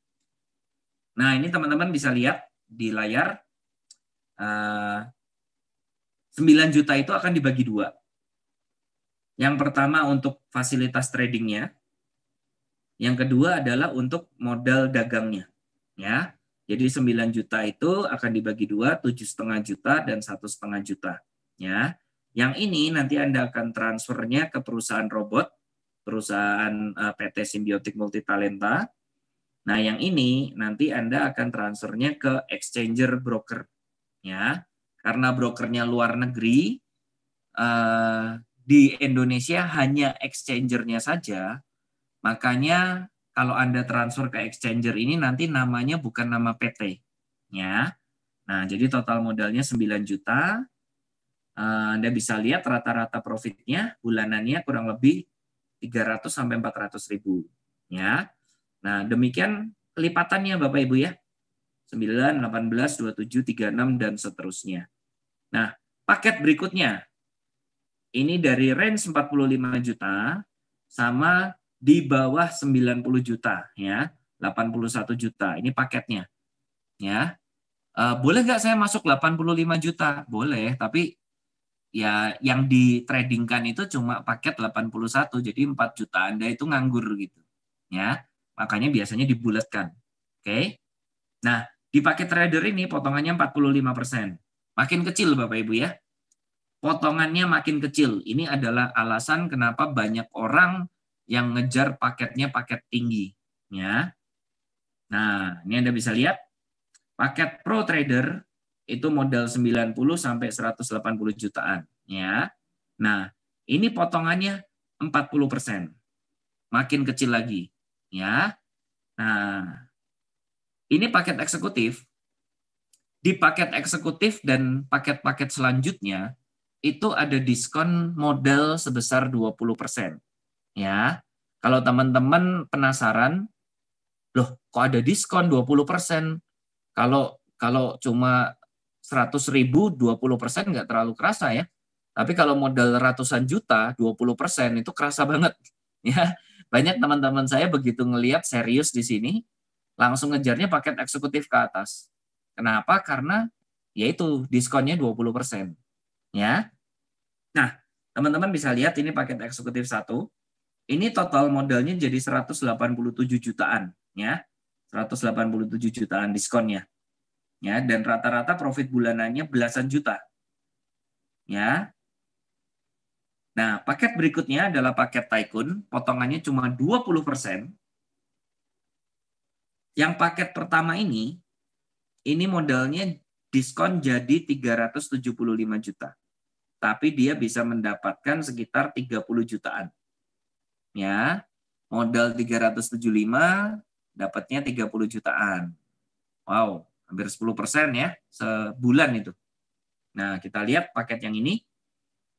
Nah, ini teman-teman bisa lihat di layar eh, 9 juta itu akan dibagi dua. Yang pertama untuk fasilitas tradingnya, yang kedua adalah untuk modal dagangnya. Ya, jadi 9 juta itu akan dibagi dua, tujuh setengah juta dan satu setengah juta. Ya, yang ini nanti Anda akan transfernya ke perusahaan robot, perusahaan eh, PT Symbiotic Multitalenta. Nah, yang ini nanti Anda akan transfernya ke exchanger broker. Ya, karena brokernya luar negeri uh, di Indonesia hanya exchangernya saja makanya kalau Anda transfer ke exchanger ini nanti namanya bukan nama PT ya nah jadi total modalnya 9 juta uh, Anda bisa lihat rata-rata profitnya bulanannya kurang lebih 300 sampai 400 ribu ya nah demikian kelipatannya Bapak Ibu ya 9, 18, 27, 36, dan seterusnya. Nah, paket berikutnya ini dari range 45 juta sama di bawah 90 juta ya, 81 juta. Ini paketnya. Ya. E, boleh nggak saya masuk 85 juta? Boleh, tapi ya yang di ditradingkan itu cuma paket 81 jadi 4 juta Anda itu nganggur gitu ya makanya biasanya dibulatkan oke okay? nah di paket trader ini potongannya 45 persen Makin kecil Bapak Ibu ya. Potongannya makin kecil. Ini adalah alasan kenapa banyak orang yang ngejar paketnya paket tinggi. Ya. Nah, ini Anda bisa lihat. Paket Pro Trader itu modal 90 sampai 180 jutaan. ya. Nah, ini potongannya 40 Makin kecil lagi. ya. Nah, ini paket eksekutif di paket eksekutif dan paket-paket selanjutnya itu ada diskon modal sebesar 20%. Ya. Kalau teman-teman penasaran, loh kok ada diskon 20%? Kalau kalau cuma 100.000 20 persen nggak terlalu kerasa ya. Tapi kalau modal ratusan juta 20 persen itu kerasa banget. Ya, banyak teman-teman saya begitu ngelihat serius di sini langsung ngejarnya paket eksekutif ke atas. Kenapa? Karena yaitu diskonnya 20%. Ya. Nah, teman-teman bisa lihat ini paket eksekutif 1. Ini total modalnya jadi 187 jutaan, ya. 187 jutaan diskonnya. Ya, dan rata-rata profit bulanannya belasan juta. Ya. Nah, paket berikutnya adalah paket Tycoon, potongannya cuma 20%. Yang paket pertama ini ini modalnya diskon jadi 375 juta. Tapi dia bisa mendapatkan sekitar 30 jutaan. Ya, modal 375 dapatnya 30 jutaan. Wow, hampir 10 persen ya sebulan itu. Nah, kita lihat paket yang ini.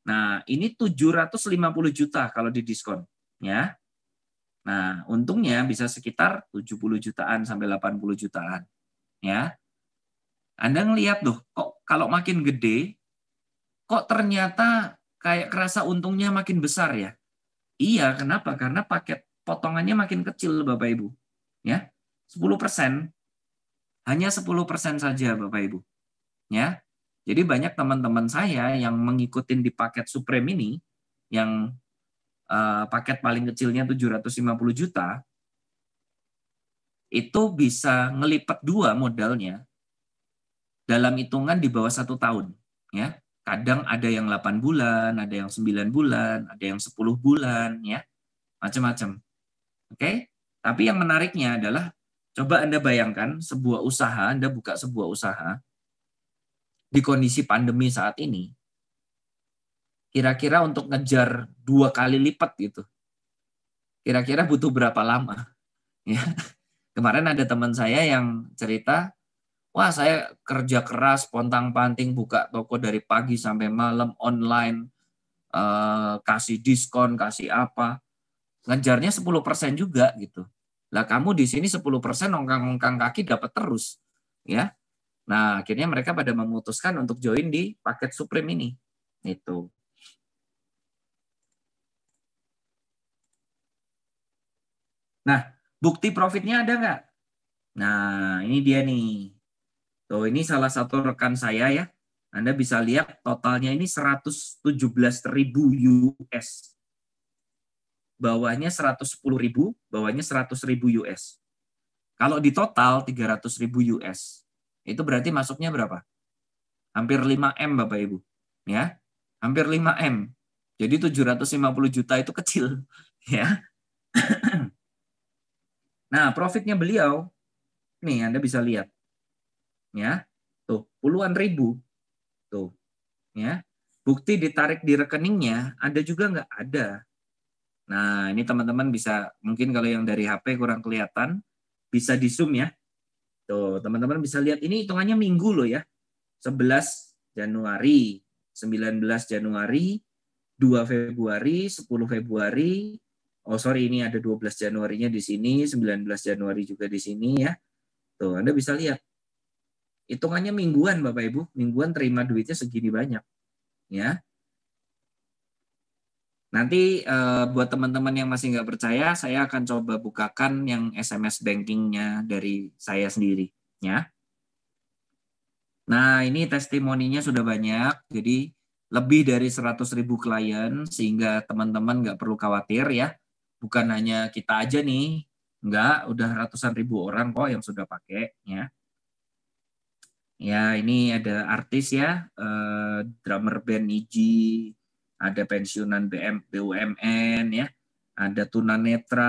Nah, ini 750 juta kalau di diskon, ya. Nah, untungnya bisa sekitar 70 jutaan sampai 80 jutaan, ya. Anda ngelihat tuh, kok kalau makin gede, kok ternyata kayak kerasa untungnya makin besar ya? Iya, kenapa? Karena paket potongannya makin kecil Bapak Ibu. Ya. 10% hanya 10% saja Bapak Ibu. Ya. Jadi banyak teman-teman saya yang mengikuti di paket Supreme ini yang uh, paket paling kecilnya 750 juta itu bisa ngelipat dua modalnya dalam hitungan di bawah satu tahun. Ya, kadang ada yang 8 bulan, ada yang 9 bulan, ada yang 10 bulan, ya macam-macam. Oke, okay? tapi yang menariknya adalah coba anda bayangkan sebuah usaha, anda buka sebuah usaha di kondisi pandemi saat ini, kira-kira untuk ngejar dua kali lipat gitu, kira-kira butuh berapa lama? Ya, kemarin ada teman saya yang cerita wah saya kerja keras, pontang panting, buka toko dari pagi sampai malam online, eh, kasih diskon, kasih apa, ngejarnya 10% juga gitu. Lah kamu di sini 10% nongkang-nongkang kaki dapat terus, ya. Nah, akhirnya mereka pada memutuskan untuk join di paket Supreme ini. Itu. Nah, bukti profitnya ada nggak? Nah, ini dia nih. Tuh, ini salah satu rekan saya ya. Anda bisa lihat totalnya ini 117.000 US. Bawahnya 110.000, bawahnya 100.000 US. Kalau di total 300.000 US. Itu berarti masuknya berapa? Hampir 5M Bapak Ibu, ya. Hampir 5M. Jadi 750 juta itu kecil, ya. nah, profitnya beliau nih Anda bisa lihat ya tuh puluhan ribu tuh ya bukti ditarik di rekeningnya ada juga nggak ada nah ini teman-teman bisa mungkin kalau yang dari HP kurang kelihatan bisa di zoom ya tuh teman-teman bisa lihat ini hitungannya minggu loh ya 11 Januari 19 Januari 2 Februari 10 Februari oh sorry ini ada 12 Januarinya di sini 19 Januari juga di sini ya tuh Anda bisa lihat hitungannya mingguan Bapak Ibu, mingguan terima duitnya segini banyak. Ya. Nanti eh, buat teman-teman yang masih nggak percaya, saya akan coba bukakan yang SMS bankingnya dari saya sendiri, ya. Nah, ini testimoninya sudah banyak, jadi lebih dari 100 ribu klien, sehingga teman-teman nggak perlu khawatir ya. Bukan hanya kita aja nih, nggak, udah ratusan ribu orang kok yang sudah pakai, ya. Ya, ini ada artis ya, eh, drummer band ig, e ada pensiunan BM, BUMN ya, ada tunanetra,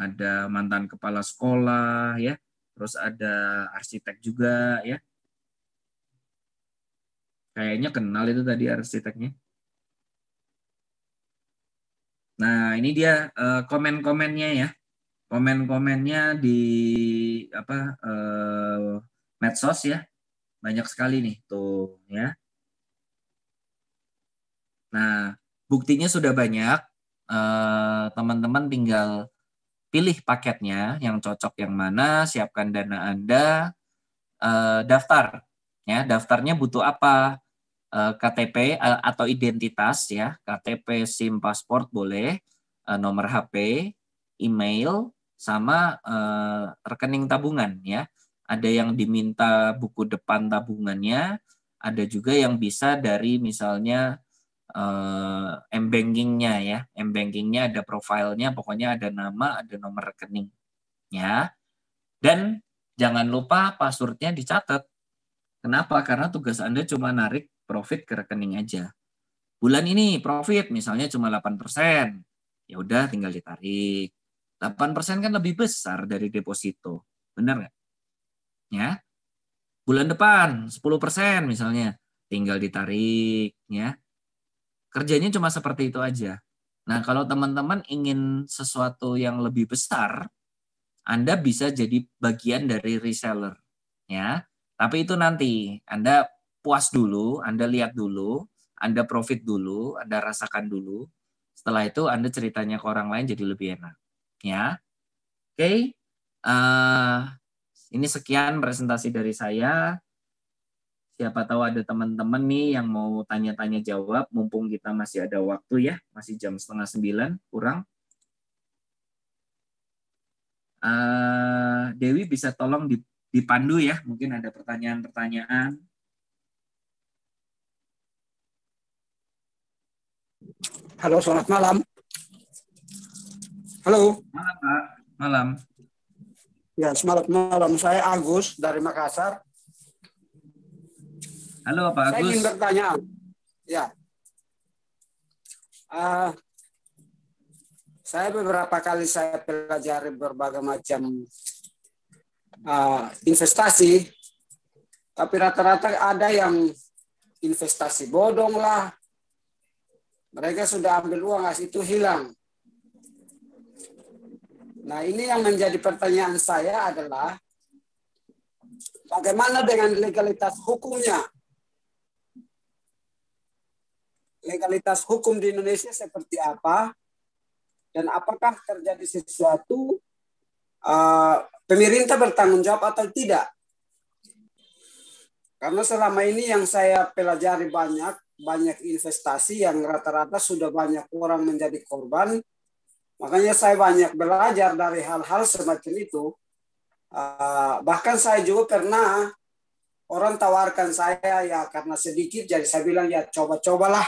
ada mantan kepala sekolah ya, terus ada arsitek juga ya. Kayaknya kenal itu tadi arsiteknya. Nah, ini dia eh, komen-komennya ya. Komen-komennya di apa eh, medsos ya. Banyak sekali nih tuh ya. Nah, buktinya sudah banyak. Eh, teman-teman eh, tinggal pilih paketnya yang cocok yang mana, siapkan dana Anda, eh, daftar. Ya, daftarnya butuh apa? Eh, KTP eh, atau identitas ya, KTP, SIM, paspor boleh, eh, nomor HP, email, sama rekening tabungan ya ada yang diminta buku depan tabungannya, ada juga yang bisa dari misalnya eh, m-bankingnya ya, m-bankingnya ada profilnya, pokoknya ada nama, ada nomor rekening, ya. Dan jangan lupa passwordnya dicatat. Kenapa? Karena tugas Anda cuma narik profit ke rekening aja. Bulan ini profit misalnya cuma 8%. Ya udah tinggal ditarik. 8% kan lebih besar dari deposito. Benar nggak? ya. Bulan depan 10% misalnya, tinggal ditarik ya. Kerjanya cuma seperti itu aja. Nah, kalau teman-teman ingin sesuatu yang lebih besar, Anda bisa jadi bagian dari reseller ya. Tapi itu nanti Anda puas dulu, Anda lihat dulu, Anda profit dulu, Anda rasakan dulu. Setelah itu Anda ceritanya ke orang lain jadi lebih enak. Ya. Oke. Okay? Uh, eh, ini sekian presentasi dari saya. Siapa tahu ada teman-teman nih yang mau tanya-tanya jawab, mumpung kita masih ada waktu ya, masih jam setengah sembilan, kurang. Uh, Dewi bisa tolong dipandu ya, mungkin ada pertanyaan-pertanyaan. Halo, selamat malam. Halo. Malam, Pak. Malam. Ya, selamat malam. Saya Agus dari Makassar. Halo Pak Agus. Saya ingin bertanya. Ya. Uh, saya beberapa kali saya pelajari berbagai macam uh, investasi, tapi rata-rata ada yang investasi bodong lah. Mereka sudah ambil uang, nah, itu hilang. Nah, ini yang menjadi pertanyaan saya adalah bagaimana dengan legalitas hukumnya? Legalitas hukum di Indonesia seperti apa? Dan apakah terjadi sesuatu uh, pemerintah bertanggung jawab atau tidak? Karena selama ini yang saya pelajari banyak, banyak investasi yang rata-rata sudah banyak orang menjadi korban, Makanya saya banyak belajar dari hal-hal semacam itu. Uh, bahkan saya juga pernah orang tawarkan saya ya karena sedikit jadi saya bilang ya coba-cobalah.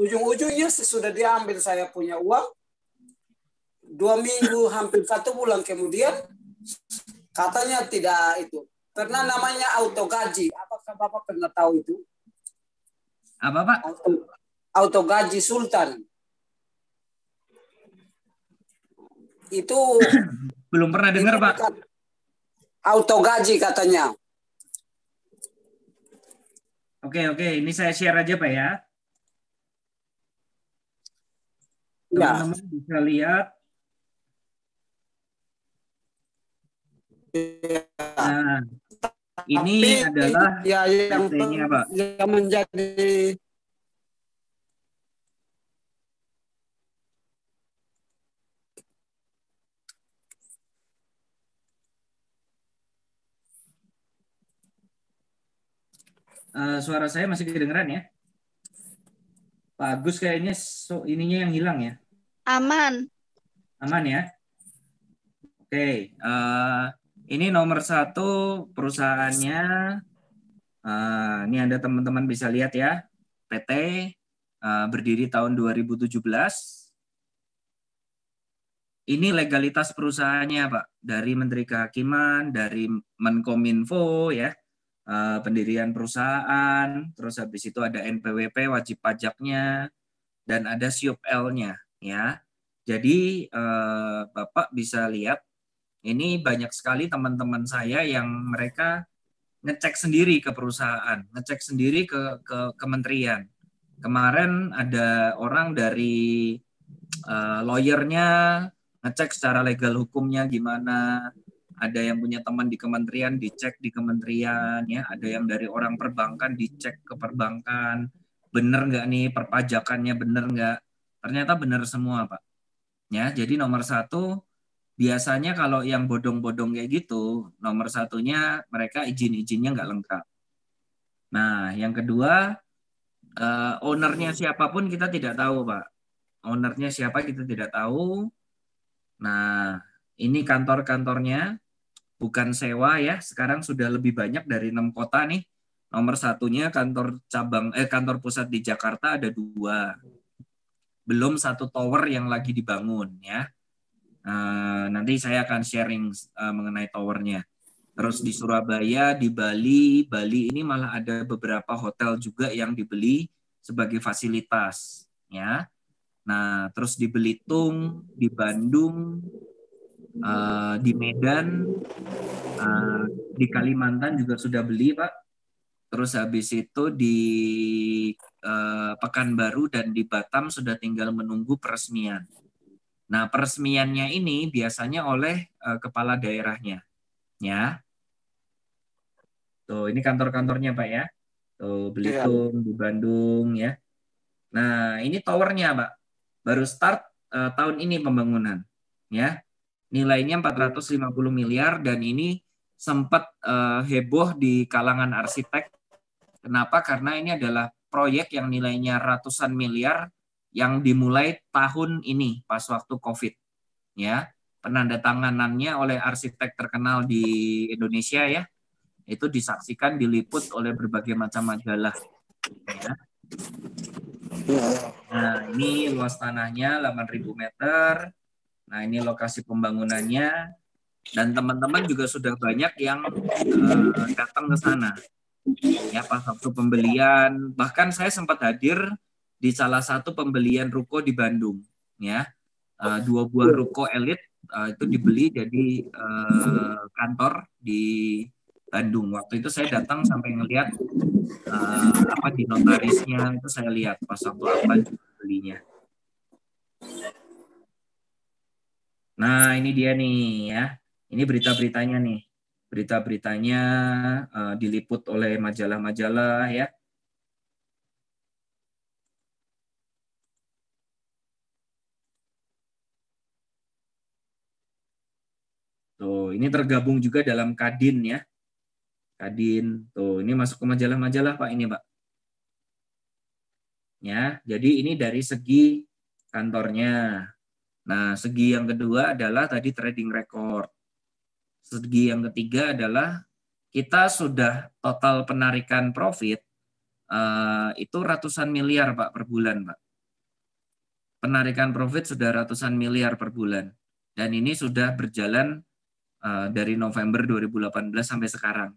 Ujung-ujungnya sesudah diambil saya punya uang dua minggu hampir satu bulan kemudian katanya tidak itu pernah namanya auto gaji apakah bapak pernah tahu itu apa pak auto, auto gaji sultan itu belum pernah dengar Pak. Auto gaji katanya. Oke, oke, ini saya share aja Pak ya. ya. Teman-teman ya. bisa lihat ya. Nah, ini Tapi, adalah ya, yang, Pak. yang menjadi Eh, suara saya masih kedengeran ya? Pak Agus kayaknya so ininya yang hilang ya? Aman. Aman ya? Oke, okay. uh, eh, ini nomor satu perusahaannya. Uh, ini ada teman-teman bisa lihat ya, PT uh, berdiri tahun 2017. Ini legalitas perusahaannya, Pak, dari Menteri Kehakiman, dari Menkominfo ya. Eh, pendirian perusahaan, terus habis itu ada NPWP wajib pajaknya dan ada siup L-nya ya. Jadi eh, Bapak bisa lihat ini banyak sekali teman-teman saya yang mereka ngecek sendiri ke perusahaan, ngecek sendiri ke ke kementerian. Kemarin ada orang dari uh, lawyernya ngecek secara legal hukumnya gimana, ada yang punya teman di kementerian dicek di kementerian ya ada yang dari orang perbankan dicek ke perbankan bener nggak nih perpajakannya bener nggak ternyata bener semua pak ya jadi nomor satu biasanya kalau yang bodong-bodong kayak gitu nomor satunya mereka izin-izinnya nggak lengkap nah yang kedua uh, ownernya siapapun kita tidak tahu pak ownernya siapa kita tidak tahu nah ini kantor-kantornya bukan sewa ya. Sekarang sudah lebih banyak dari enam kota nih. Nomor satunya kantor cabang eh kantor pusat di Jakarta ada dua. Belum satu tower yang lagi dibangun ya. Eh, nanti saya akan sharing eh, mengenai towernya. Terus di Surabaya, di Bali, Bali ini malah ada beberapa hotel juga yang dibeli sebagai fasilitas, ya. Nah, terus di Belitung, di Bandung, uh, di Medan, uh, di Kalimantan juga sudah beli Pak. Terus habis itu di uh, Pekanbaru dan di Batam sudah tinggal menunggu peresmian. Nah peresmiannya ini biasanya oleh uh, kepala daerahnya, ya. Tuh ini kantor-kantornya Pak ya. Tuh Belitung ya. di Bandung ya. Nah ini towernya Pak. Baru start uh, tahun ini pembangunan, ya nilainya 450 miliar dan ini sempat uh, heboh di kalangan arsitek. Kenapa? Karena ini adalah proyek yang nilainya ratusan miliar yang dimulai tahun ini pas waktu Covid. Ya, penandatanganannya oleh arsitek terkenal di Indonesia ya. Itu disaksikan diliput oleh berbagai macam majalah. Ya. Nah, ini luas tanahnya 8.000 meter, Nah, ini lokasi pembangunannya dan teman-teman juga sudah banyak yang uh, datang ke sana. Ya, pas waktu pembelian, bahkan saya sempat hadir di salah satu pembelian ruko di Bandung, ya. Uh, dua buah ruko elit uh, itu dibeli jadi uh, kantor di Bandung. Waktu itu saya datang sampai ngelihat uh, apa di notarisnya itu saya lihat pas waktu apa belinya. Nah, ini dia nih ya. Ini berita-beritanya nih. Berita-beritanya uh, diliput oleh majalah-majalah ya. Tuh, ini tergabung juga dalam Kadin ya. Kadin. Tuh, ini masuk ke majalah-majalah Pak ini, Pak. Ya, jadi ini dari segi kantornya. Nah, segi yang kedua adalah tadi trading record. Segi yang ketiga adalah kita sudah total penarikan profit eh, itu ratusan miliar Pak per bulan, Pak. Penarikan profit sudah ratusan miliar per bulan. Dan ini sudah berjalan eh, dari November 2018 sampai sekarang.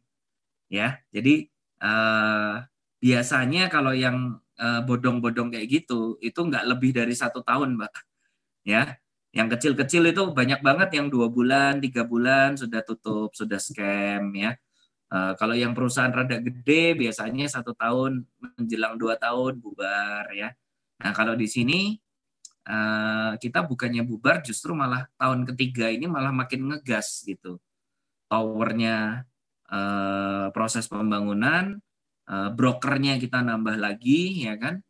Ya, jadi eh, biasanya kalau yang bodong-bodong kayak gitu itu nggak lebih dari satu tahun, Pak ya yang kecil-kecil itu banyak banget yang dua bulan tiga bulan sudah tutup sudah scam ya uh, kalau yang perusahaan rada gede biasanya satu tahun menjelang dua tahun bubar ya nah kalau di sini uh, kita bukannya bubar justru malah tahun ketiga ini malah makin ngegas gitu powernya uh, proses pembangunan uh, brokernya kita nambah lagi ya kan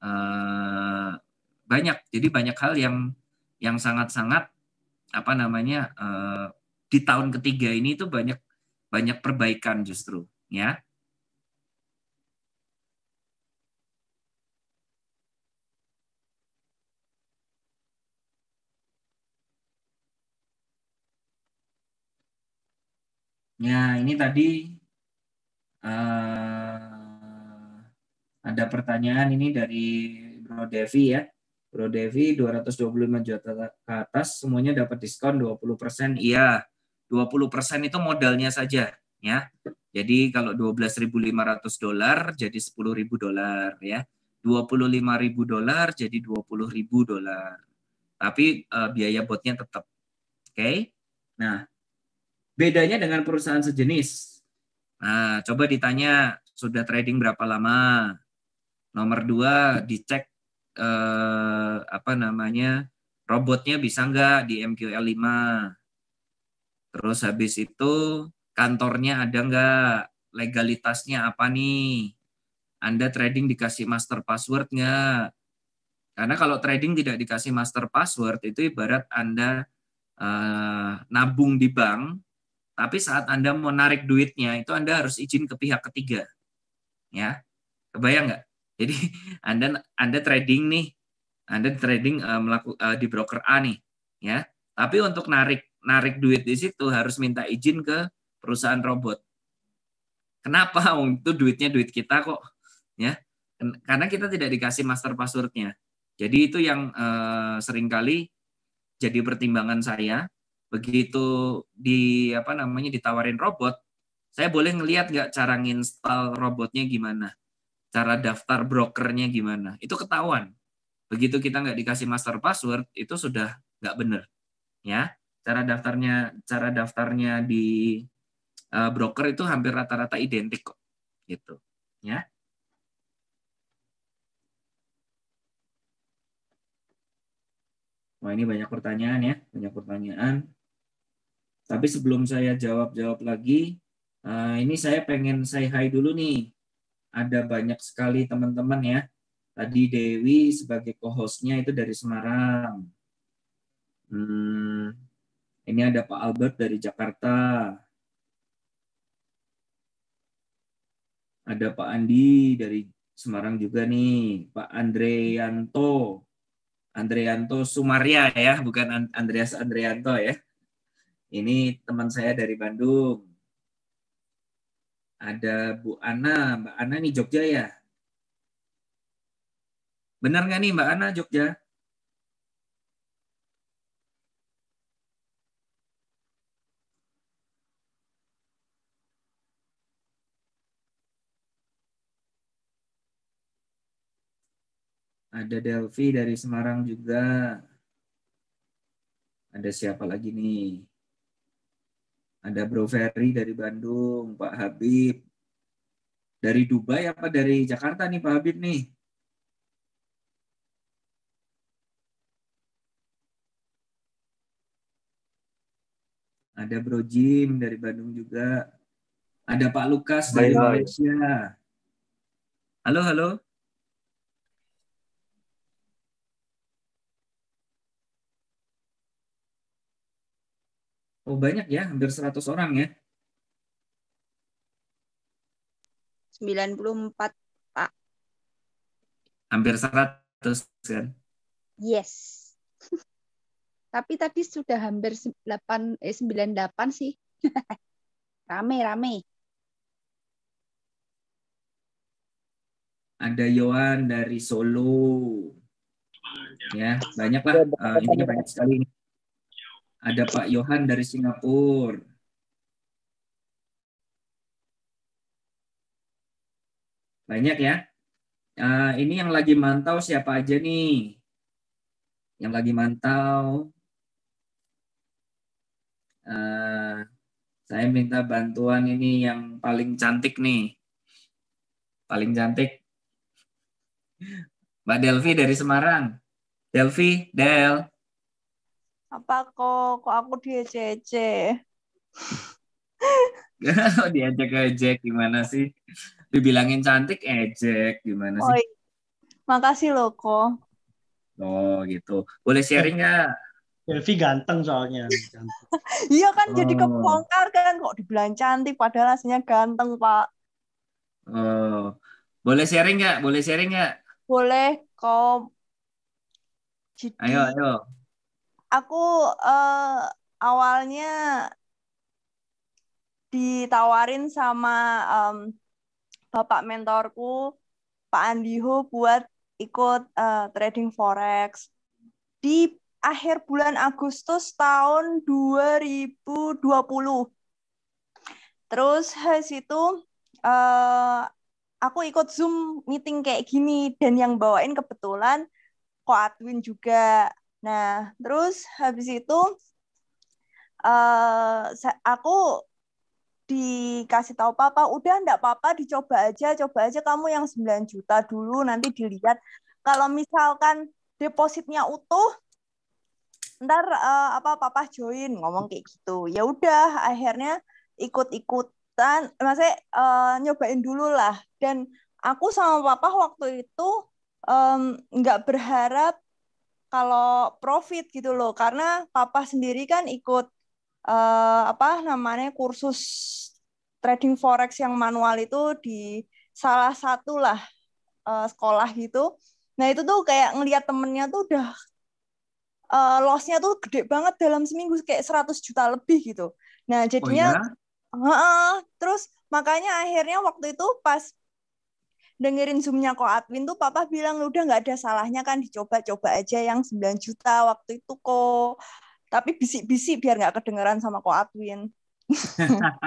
uh, banyak jadi banyak hal yang yang sangat-sangat apa namanya uh, di tahun ketiga ini itu banyak banyak perbaikan justru ya Ya, ini tadi uh, ada pertanyaan ini dari Bro Devi ya. Bro Devi 225 juta ke atas semuanya dapat diskon 20%. Iya, 20% itu modalnya saja ya. Jadi kalau 12.500 dolar jadi 10.000 dolar ya. 25.000 dolar jadi 20.000 dolar. Tapi uh, biaya botnya tetap. Oke. Okay? Nah, bedanya dengan perusahaan sejenis. Nah, coba ditanya sudah trading berapa lama? Nomor dua dicek eh, apa namanya robotnya bisa nggak di MQL 5 terus habis itu kantornya ada nggak legalitasnya apa nih anda trading dikasih master password nggak karena kalau trading tidak dikasih master password itu ibarat anda eh, nabung di bank tapi saat anda mau narik duitnya itu anda harus izin ke pihak ketiga ya kebayang nggak jadi Anda Anda trading nih, Anda trading uh, melaku, uh, di broker A nih, ya. Tapi untuk narik narik duit di situ harus minta izin ke perusahaan robot. Kenapa? Itu duitnya duit kita kok, ya. Karena kita tidak dikasih master passwordnya. Jadi itu yang uh, seringkali jadi pertimbangan saya begitu di apa namanya ditawarin robot, saya boleh ngelihat nggak cara nginstal robotnya gimana? cara daftar brokernya gimana itu ketahuan begitu kita nggak dikasih master password itu sudah nggak bener ya cara daftarnya cara daftarnya di uh, broker itu hampir rata-rata identik kok gitu ya Wah ini banyak pertanyaan ya, banyak pertanyaan. Tapi sebelum saya jawab-jawab lagi, eh, ini saya pengen saya hi dulu nih ada banyak sekali teman-teman ya. Tadi Dewi sebagai co-hostnya itu dari Semarang. Hmm, ini ada Pak Albert dari Jakarta. Ada Pak Andi dari Semarang juga nih. Pak Andreanto. Andreanto Sumaria ya, bukan Andreas Andreanto ya. Ini teman saya dari Bandung. Ada Bu Ana, Mbak Ana nih Jogja ya? Benar nggak nih Mbak Ana Jogja? Ada Delvi dari Semarang juga. Ada siapa lagi nih? Ada Bro Ferry dari Bandung, Pak Habib. Dari Dubai apa dari Jakarta nih Pak Habib nih? Ada Bro Jim dari Bandung juga. Ada Pak Lukas dari Malaysia. Halo, halo. Oh banyak ya, hampir 100 orang ya. 94, Pak. Hampir 100 kan? Yes. Tapi tadi sudah hampir 8 eh 98 sih. rame rame. Ada Yohan dari Solo. Ya, banyak lah. Uh, iya, eh, intinya banyak sekali ini. Ada Pak Johan dari Singapura. Banyak ya. Uh, ini yang lagi mantau siapa aja nih? Yang lagi mantau. Uh, saya minta bantuan ini yang paling cantik nih. Paling cantik. Mbak Delvi dari Semarang. Delvi, Del apa kok kok aku diejek diajak ejek gimana sih dibilangin cantik ejek gimana sih oh, iya. makasih loh kok oh gitu boleh sharing iya. nggak Elvi ganteng soalnya. iya kan oh. jadi kebongkar kan kok dibilang cantik padahal aslinya ganteng pak. Oh. Boleh sharing nggak? Boleh sharing nggak? Boleh kok. ayo ayo aku uh, awalnya ditawarin sama um, bapak mentorku Pak Andiho buat ikut uh, trading forex di akhir bulan Agustus tahun 2020. Terus habis itu uh, aku ikut Zoom meeting kayak gini dan yang bawain kebetulan Adwin juga Nah, terus habis itu uh, aku dikasih tahu papa, udah enggak apa-apa dicoba aja, coba aja kamu yang 9 juta dulu nanti dilihat. Kalau misalkan depositnya utuh, ntar uh, apa papa join ngomong kayak gitu. Ya udah akhirnya ikut-ikutan, maksudnya uh, nyobain dulu lah. Dan aku sama papa waktu itu nggak um, berharap kalau profit gitu loh karena papa sendiri kan ikut uh, apa namanya kursus trading forex yang manual itu di salah satu lah uh, sekolah gitu nah itu tuh kayak ngelihat temennya tuh udah uh, lossnya tuh gede banget dalam seminggu kayak 100 juta lebih gitu nah oh jadinya oh, ya? uh, uh, terus makanya akhirnya waktu itu pas dengerin zoomnya kok admin tuh papa bilang udah nggak ada salahnya kan dicoba-coba aja yang 9 juta waktu itu kok tapi bisik-bisik biar nggak kedengeran sama kok admin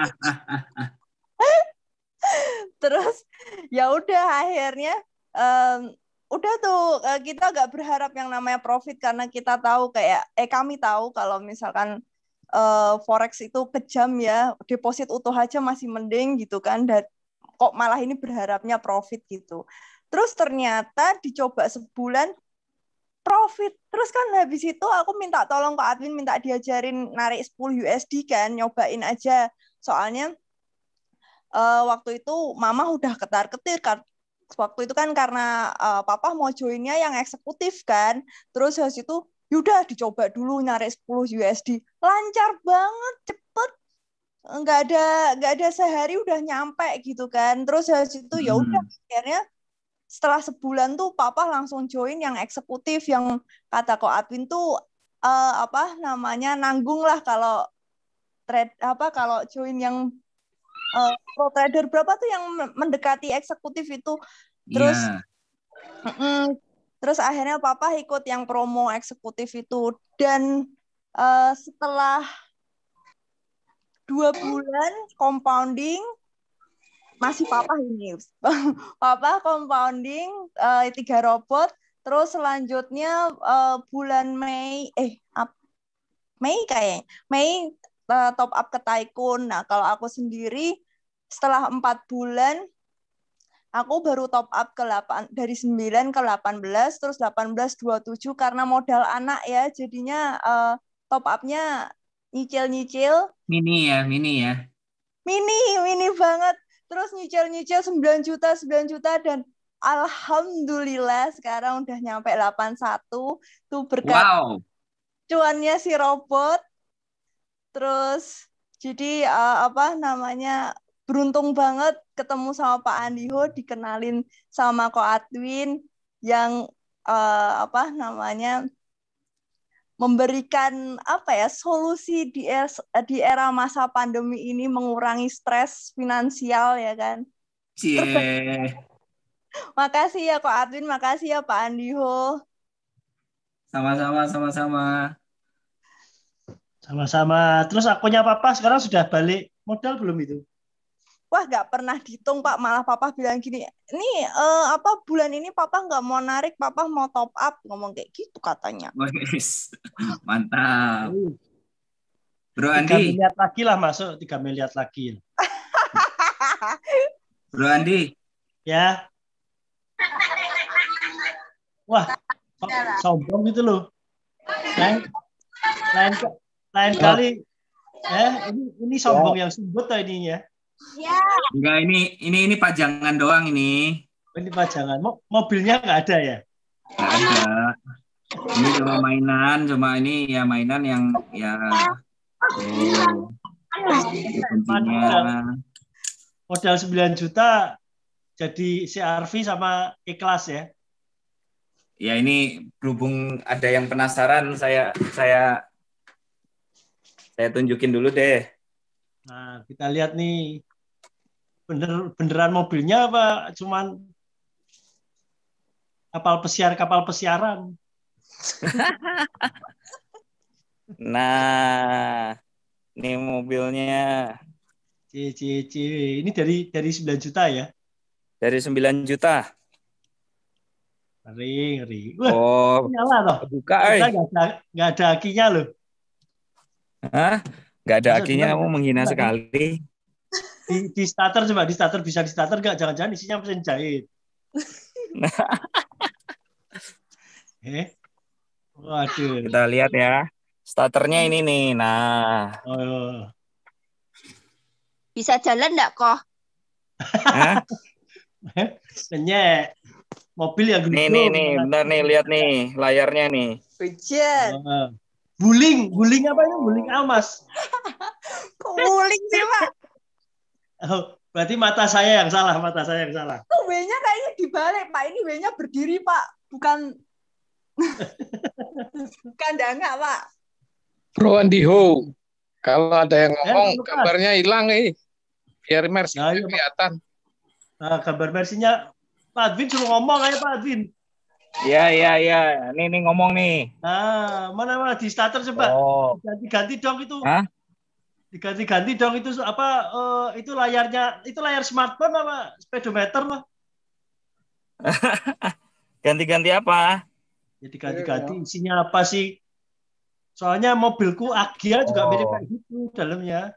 terus ya udah akhirnya um, udah tuh eh, kita nggak berharap yang namanya profit karena kita tahu kayak eh kami tahu kalau misalkan eh, forex itu kejam ya deposit utuh aja masih mending gitu kan kok malah ini berharapnya profit gitu. Terus ternyata dicoba sebulan profit. Terus kan habis itu aku minta tolong ke admin minta diajarin narik 10 USD kan, nyobain aja. Soalnya uh, waktu itu mama udah ketar-ketir kan, waktu itu kan karena uh, papa mau joinnya yang eksekutif kan. Terus habis itu yaudah dicoba dulu narik 10 USD. Lancar banget, nggak ada nggak ada sehari udah nyampe gitu kan terus habis itu ya hmm. udah hmm. akhirnya setelah sebulan tuh papa langsung join yang eksekutif yang kata kok admin tuh uh, apa namanya nanggung lah kalau trade apa kalau join yang uh, pro trader berapa tuh yang mendekati eksekutif itu terus yeah. -mm, terus akhirnya papa ikut yang promo eksekutif itu dan uh, setelah dua bulan compounding masih papa ini papa compounding uh, tiga robot terus selanjutnya uh, bulan Mei eh up, Mei kayak Mei uh, top up ke Tycoon nah kalau aku sendiri setelah empat bulan aku baru top up ke 8 dari 9 ke 18 terus 18 27 karena modal anak ya jadinya uh, top upnya nyicil-nyicil. Mini ya, mini ya. Mini, mini banget. Terus nyicil-nyicil 9 juta, 9 juta dan alhamdulillah sekarang udah nyampe 81 tuh berkat wow. cuannya si robot. Terus jadi uh, apa namanya beruntung banget ketemu sama Pak Andiho dikenalin sama Ko Adwin yang uh, apa namanya memberikan apa ya solusi di di era masa pandemi ini mengurangi stres finansial ya kan. Cie. makasih ya Kak Adwin, makasih ya Pak Andiho. Sama-sama, sama-sama. Sama-sama. Terus akunya Papa sekarang sudah balik modal belum itu? wah nggak pernah dihitung pak malah papa bilang gini ini uh, eh, apa bulan ini papa nggak mau narik papa mau top up ngomong kayak gitu katanya oh, mantap Bro Andi. Tiga miliar lagi lah masuk tiga miliar lagi. Bro Andi. Ya. Wah, sombong gitu loh. Lain, lain, lain kali. Eh, ini, ini sombong ya. yang sumber tadi ya. Iya. Enggak, ini ini ini pajangan doang ini. Oh, ini pajangan. Mo mobilnya nggak ada ya? Nggak ada. Ini cuma mainan, cuma ini ya mainan yang ya. Oh. modal 9 juta jadi CRV sama ikhlas ya. Ya ini berhubung ada yang penasaran saya saya saya tunjukin dulu deh. Nah, kita lihat nih bener beneran mobilnya apa cuman kapal pesiar kapal pesiaran nah ini mobilnya c c c ini dari dari sembilan juta ya dari sembilan juta ngeri ngeri Wah, oh nyala toh buka eh. nggak ada nggak ada akinya loh Hah? Nggak ada akinya kamu menghina sekali di, di starter coba di starter bisa di starter nggak jangan-jangan isinya mesin jahit eh waduh kita lihat ya starternya ini nih nah oh. bisa jalan nggak kok eh? Senyek. Mobil ya gini Nih, nih, nih. nih, lihat nih. Layarnya nih. Hujan. Uh, oh. buling. Buling apa itu? Buling amas. Kok buling sih, Pak? Oh, berarti mata saya yang salah, mata saya yang salah. Tuh W-nya kayaknya dibalik, Pak. Ini W-nya berdiri, Pak. Bukan bukan danga, Pak. Bro Andi Ho. Kalau ada yang eh, ngomong, eh, kabarnya hilang Eh. Biar mersinya nah, iya, kelihatan. Nah, kabar mersinya Pak Advin suruh ngomong aja Pak Advin. Ya, ya, ya. Ini, nih ngomong nih. Nah, mana mana di starter coba. Oh. Ganti-ganti dong itu. Hah? diganti-ganti dong itu apa uh, itu layarnya itu layar smartphone apa speedometer mah ganti-ganti apa ya diganti-ganti isinya apa sih soalnya mobilku Agia juga mirip kayak oh. gitu dalamnya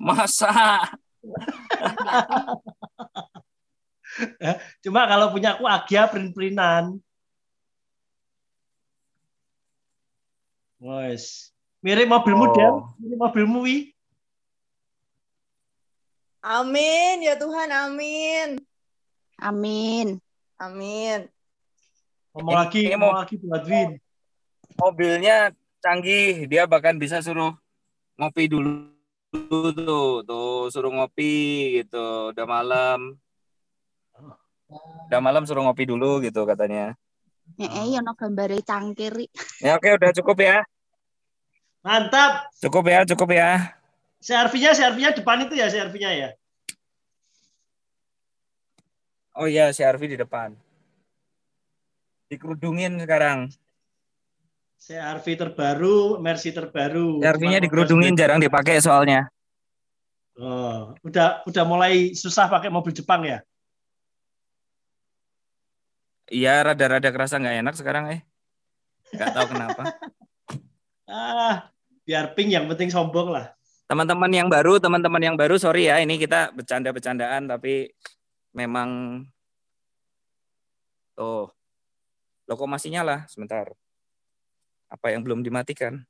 masa cuma kalau punya aku Agia print-printan Wes, Mirip mobil oh. model mirip mobil mui. Amin ya Tuhan, amin. Amin. Amin. Ngomong lagi, ini ngomong lagi buat Win. Mobilnya canggih, dia bahkan bisa suruh ngopi dulu tuh, tuh suruh ngopi gitu, udah malam. Udah malam suruh ngopi dulu gitu katanya. Eh, eh, ya, ya no gambare cangkir. Ya oke udah cukup ya. Mantap. Cukup ya, cukup ya. CRV-nya, CRV-nya depan itu ya CRV-nya ya. Oh iya, CRV di depan. Dikerudungin sekarang. CRV terbaru, Mercy terbaru. CRV-nya dikerudungin, jarang dipakai soalnya. Oh, udah udah mulai susah pakai mobil Jepang ya? Iya, rada-rada kerasa nggak enak sekarang eh. Nggak tahu kenapa. ah biar pink yang penting sombong lah teman-teman yang baru teman-teman yang baru sorry ya ini kita bercanda-bercandaan tapi memang tuh lo kok masih nyala sebentar apa yang belum dimatikan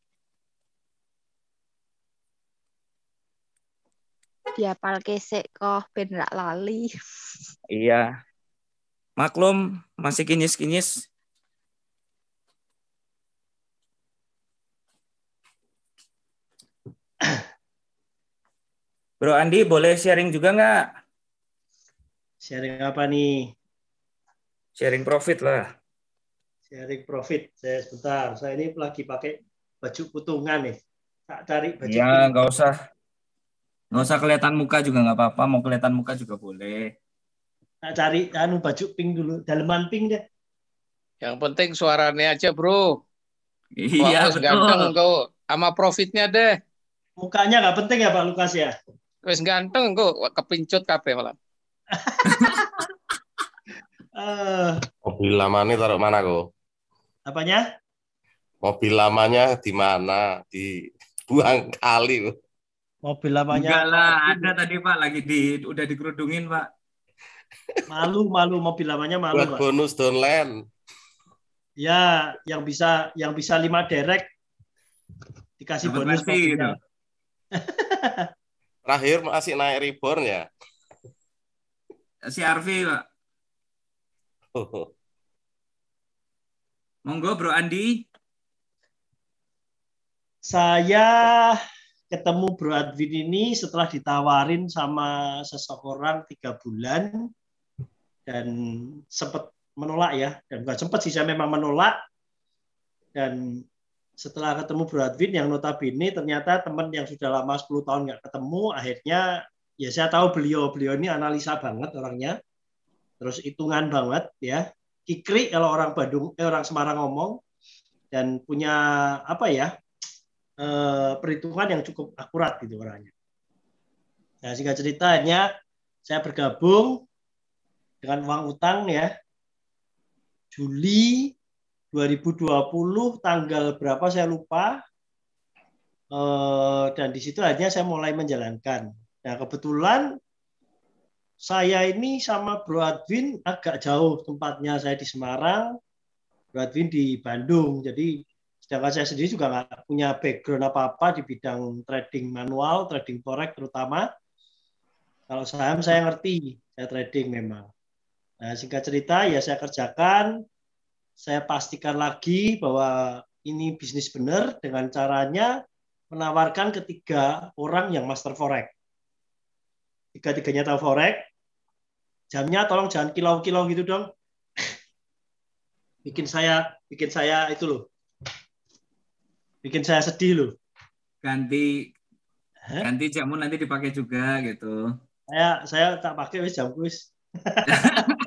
ya, pal kesek kok ben lali iya maklum masih kinyis-kinyis Bro Andi, boleh sharing juga nggak? Sharing apa nih? Sharing profit lah. Sharing profit. Saya sebentar. Saya ini lagi pakai baju putungan nih. Tak cari baju. Ya, nggak usah. Nggak usah kelihatan muka juga nggak apa-apa. Mau kelihatan muka juga boleh. Tak cari anu baju pink dulu. Daleman pink deh. Yang penting suaranya aja, bro. Iya, Fokus betul. ganteng kau. Sama profitnya deh. Mukanya nggak penting ya Pak Lukas ya? Wes ganteng kok kepincut kabeh malah. uh, mobil lamanya taruh mana kok? Apanya? Mobil lamanya di mana? Di buang kali. Mobil lamanya. Enggak lah, ada tadi Pak lagi di udah dikerudungin Pak. Malu, malu mobil lamanya malu. Buat bonus downline. Ya, yang bisa yang bisa lima derek dikasih Dapat bonus. Pasti, Terakhir masih naik reborn ya? Si Arfi, Pak. Monggo Bro Andi. Saya ketemu Bro Advin ini setelah ditawarin sama seseorang tiga bulan dan sempat menolak ya dan bukan sempat sih saya memang menolak dan setelah ketemu Bro yang notabene ternyata teman yang sudah lama 10 tahun nggak ketemu, akhirnya ya saya tahu beliau beliau ini analisa banget orangnya, terus hitungan banget ya, kikri kalau orang Bandung eh, orang Semarang ngomong dan punya apa ya eh, perhitungan yang cukup akurat gitu orangnya. Nah singkat ceritanya saya bergabung dengan uang utang ya Juli 2020 tanggal berapa saya lupa. Eh, dan di situ akhirnya saya mulai menjalankan. Nah kebetulan saya ini sama Bro Adwin agak jauh tempatnya saya di Semarang, Bro Adwin di Bandung. Jadi sedangkan saya sendiri juga nggak punya background apa-apa di bidang trading manual, trading forex terutama. Kalau saham saya ngerti, saya trading memang. Nah, singkat cerita ya saya kerjakan saya pastikan lagi bahwa ini bisnis benar dengan caranya menawarkan ketiga orang yang master forex. Tiga-tiganya tahu forex. Jamnya tolong jangan kilau-kilau gitu dong. bikin saya bikin saya itu loh. Bikin saya sedih loh. Ganti Hah? ganti jamu nanti dipakai juga gitu. Saya saya tak pakai wis jamku wis.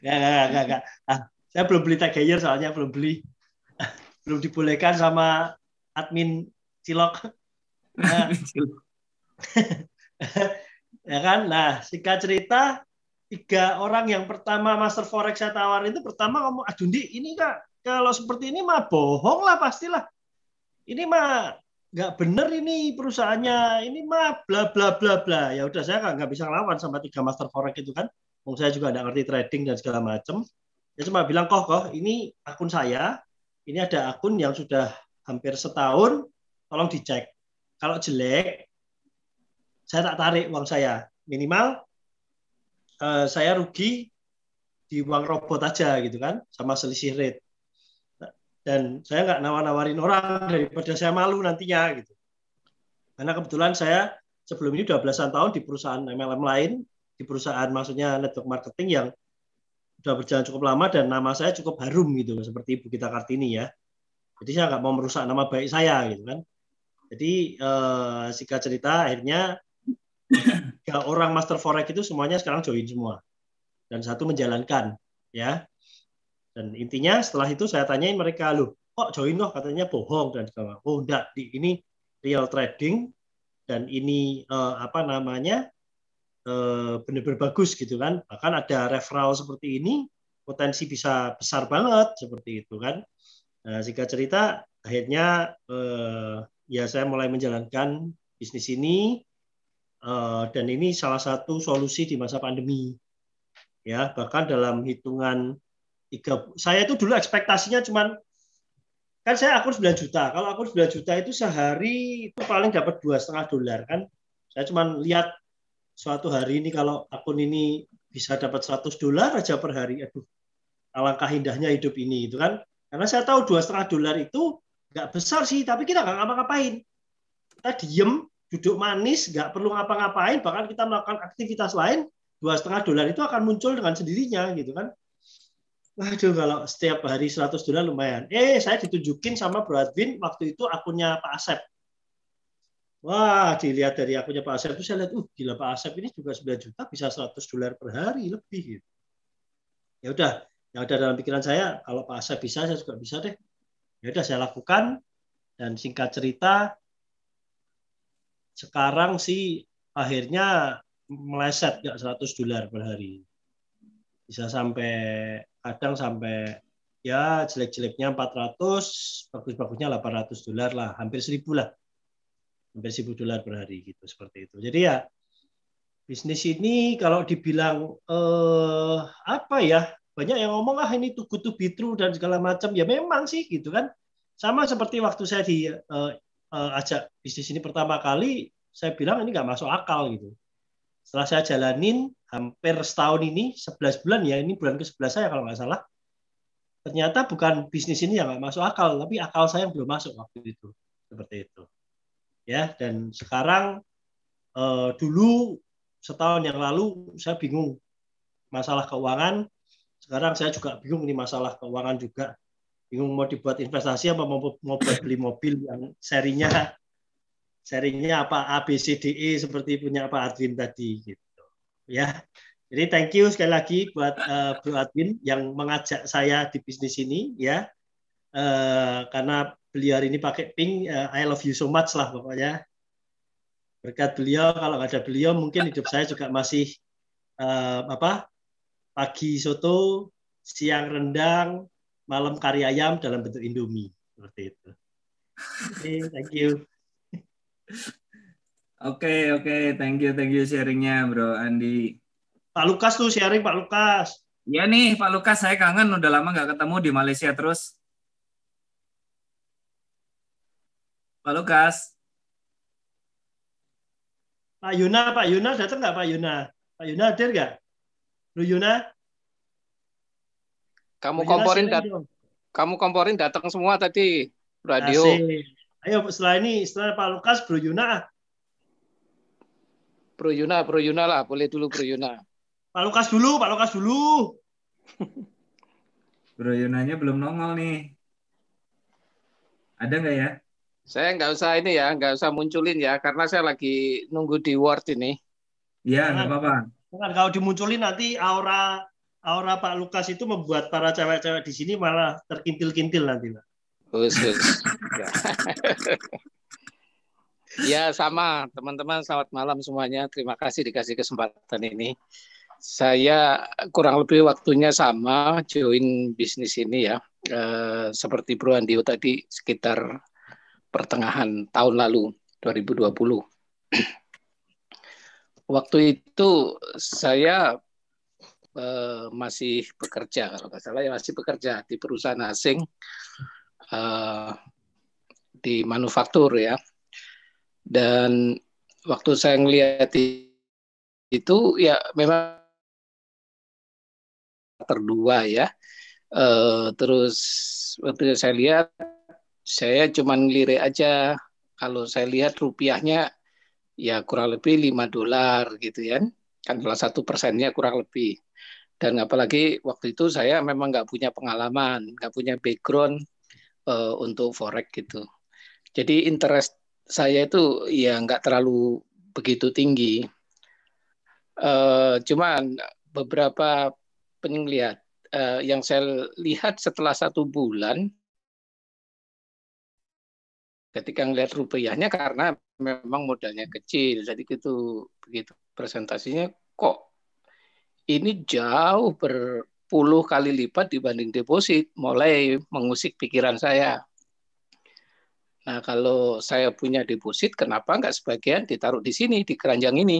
Enggak, enggak, enggak, enggak. Ah, saya belum beli tagayer soalnya belum beli. belum dibolehkan sama admin Cilok. Nah, ya kan? Nah, singkat cerita, tiga orang yang pertama Master Forex saya tawarin itu pertama kamu aduh ini kak, kalau seperti ini mah bohong lah pastilah. Ini mah nggak bener ini perusahaannya, ini mah bla bla bla bla. Ya udah saya nggak bisa ngelawan sama tiga Master Forex itu kan. Om saya juga tidak ngerti trading dan segala macam. Dia cuma bilang, kok kok ini akun saya, ini ada akun yang sudah hampir setahun, tolong dicek. Kalau jelek, saya tak tarik uang saya. Minimal eh, saya rugi di uang robot aja gitu kan, sama selisih rate. Dan saya nggak nawar-nawarin orang daripada saya malu nantinya gitu. Karena kebetulan saya sebelum ini 12-an tahun di perusahaan MLM lain, di perusahaan maksudnya network marketing yang sudah berjalan cukup lama dan nama saya cukup harum gitu seperti Ibu Gita Kartini ya. Jadi saya nggak mau merusak nama baik saya gitu kan. Jadi eh, cerita akhirnya tiga orang master forex itu semuanya sekarang join semua dan satu menjalankan ya. Dan intinya setelah itu saya tanyain mereka lu kok join loh katanya bohong dan segala. Oh enggak, ini real trading dan ini eh, apa namanya Eh, benar-benar bagus gitu kan. Bahkan ada referral seperti ini potensi bisa besar banget seperti itu kan. Nah, singkat cerita akhirnya eh, ya saya mulai menjalankan bisnis ini eh, dan ini salah satu solusi di masa pandemi. Ya, bahkan dalam hitungan tiga saya itu dulu ekspektasinya cuman kan saya akun 9 juta. Kalau akun 9 juta itu sehari itu paling dapat dua setengah dolar kan. Saya cuma lihat suatu hari ini kalau akun ini bisa dapat 100 dolar aja per hari, aduh, alangkah indahnya hidup ini, itu kan? Karena saya tahu dua setengah dolar itu nggak besar sih, tapi kita nggak ngapa-ngapain. Kita diem, duduk manis, nggak perlu ngapa-ngapain, bahkan kita melakukan aktivitas lain, dua setengah dolar itu akan muncul dengan sendirinya, gitu kan? Waduh, kalau setiap hari 100 dolar lumayan. Eh, saya ditunjukin sama Bradwin waktu itu akunnya Pak Asep. Wah, dilihat dari akunnya Pak Asep itu saya lihat, uh gila Pak Asep ini juga 9 juta bisa 100 dolar per hari lebih gitu. Ya udah, yang ada dalam pikiran saya kalau Pak Asep bisa saya juga bisa deh. Ya udah saya lakukan dan singkat cerita sekarang sih akhirnya meleset nggak 100 dolar per hari. Bisa sampai kadang sampai ya jelek-jeleknya 400, bagus-bagusnya 800 dolar lah, hampir 1000 lah hampir 1000 dolar per hari gitu seperti itu. Jadi ya bisnis ini kalau dibilang eh, apa ya banyak yang ngomong ah ini tuh good to be true dan segala macam ya memang sih gitu kan sama seperti waktu saya di eh, eh, ajak bisnis ini pertama kali saya bilang ini nggak masuk akal gitu. Setelah saya jalanin hampir setahun ini 11 bulan ya ini bulan ke 11 saya kalau nggak salah ternyata bukan bisnis ini yang nggak masuk akal tapi akal saya yang belum masuk waktu itu seperti itu ya dan sekarang eh, dulu setahun yang lalu saya bingung masalah keuangan sekarang saya juga bingung nih masalah keuangan juga bingung mau dibuat investasi apa mau mau beli mobil yang serinya serinya apa A B C D E seperti punya Pak Adwin tadi gitu ya jadi thank you sekali lagi buat uh, eh, Bro Adwin yang mengajak saya di bisnis ini ya uh, karena beliau hari ini pakai pink, uh, I love you so much lah pokoknya. Berkat beliau, kalau nggak ada beliau mungkin hidup saya juga masih uh, apa pagi soto, siang rendang, malam kari ayam dalam bentuk indomie seperti itu. Okay, thank you. Oke, okay, oke. Okay. Thank you, thank you sharingnya, Bro Andi. Pak Lukas tuh sharing, Pak Lukas. Ya nih, Pak Lukas, saya kangen udah lama nggak ketemu di Malaysia terus. Pak Lukas. Pak Yuna, Pak Yuna datang nggak Pak Yuna? Pak Yuna hadir nggak? Lu Yuna? Kamu komporin Yuna, datang. Kamu komporin datang semua tadi radio. Asik. Ayo setelah ini setelah Pak Lukas Bro Yuna. Bro Yuna, Bro Yuna lah, boleh dulu Bro Yuna. Pak Lukas dulu, Pak Lukas dulu. Bro Yunanya belum nongol nih. Ada nggak ya? Saya nggak usah ini ya, nggak usah munculin ya, karena saya lagi nunggu di Word ini. Iya, nggak apa-apa. Jangan kalau dimunculin nanti aura aura Pak Lukas itu membuat para cewek-cewek di sini malah terkintil-kintil nanti, Pak. Khusus. ya. ya, sama teman-teman. Selamat malam semuanya. Terima kasih dikasih kesempatan ini. Saya kurang lebih waktunya sama join bisnis ini ya. Eh, seperti Bro Andio tadi sekitar pertengahan tahun lalu 2020. Waktu itu saya eh, masih bekerja kalau nggak salah ya masih bekerja di perusahaan asing eh, di manufaktur ya. Dan waktu saya ngelihat itu ya memang terdua ya. Uh, terus waktu saya lihat saya cuma ngelirik aja kalau saya lihat rupiahnya ya kurang lebih 5 dolar gitu ya kan salah satu persennya kurang lebih dan apalagi waktu itu saya memang nggak punya pengalaman nggak punya background uh, untuk forex gitu jadi interest saya itu ya nggak terlalu begitu tinggi uh, cuman beberapa penglihat uh, yang saya lihat setelah satu bulan ketika ngelihat rupiahnya karena memang modalnya kecil jadi gitu begitu presentasinya kok ini jauh berpuluh kali lipat dibanding deposit mulai mengusik pikiran saya nah kalau saya punya deposit kenapa nggak sebagian ditaruh di sini di keranjang ini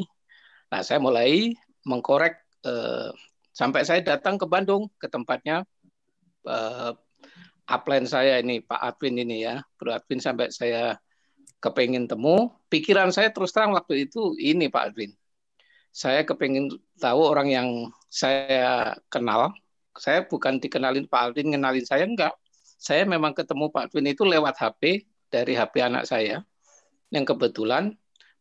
nah saya mulai mengkorek eh, sampai saya datang ke Bandung ke tempatnya eh, upline saya ini Pak Advin ini ya Bro Advin sampai saya kepengen temu pikiran saya terus terang waktu itu ini Pak Advin saya kepengen tahu orang yang saya kenal saya bukan dikenalin Pak Advin kenalin saya enggak saya memang ketemu Pak Advin itu lewat HP dari HP anak saya yang kebetulan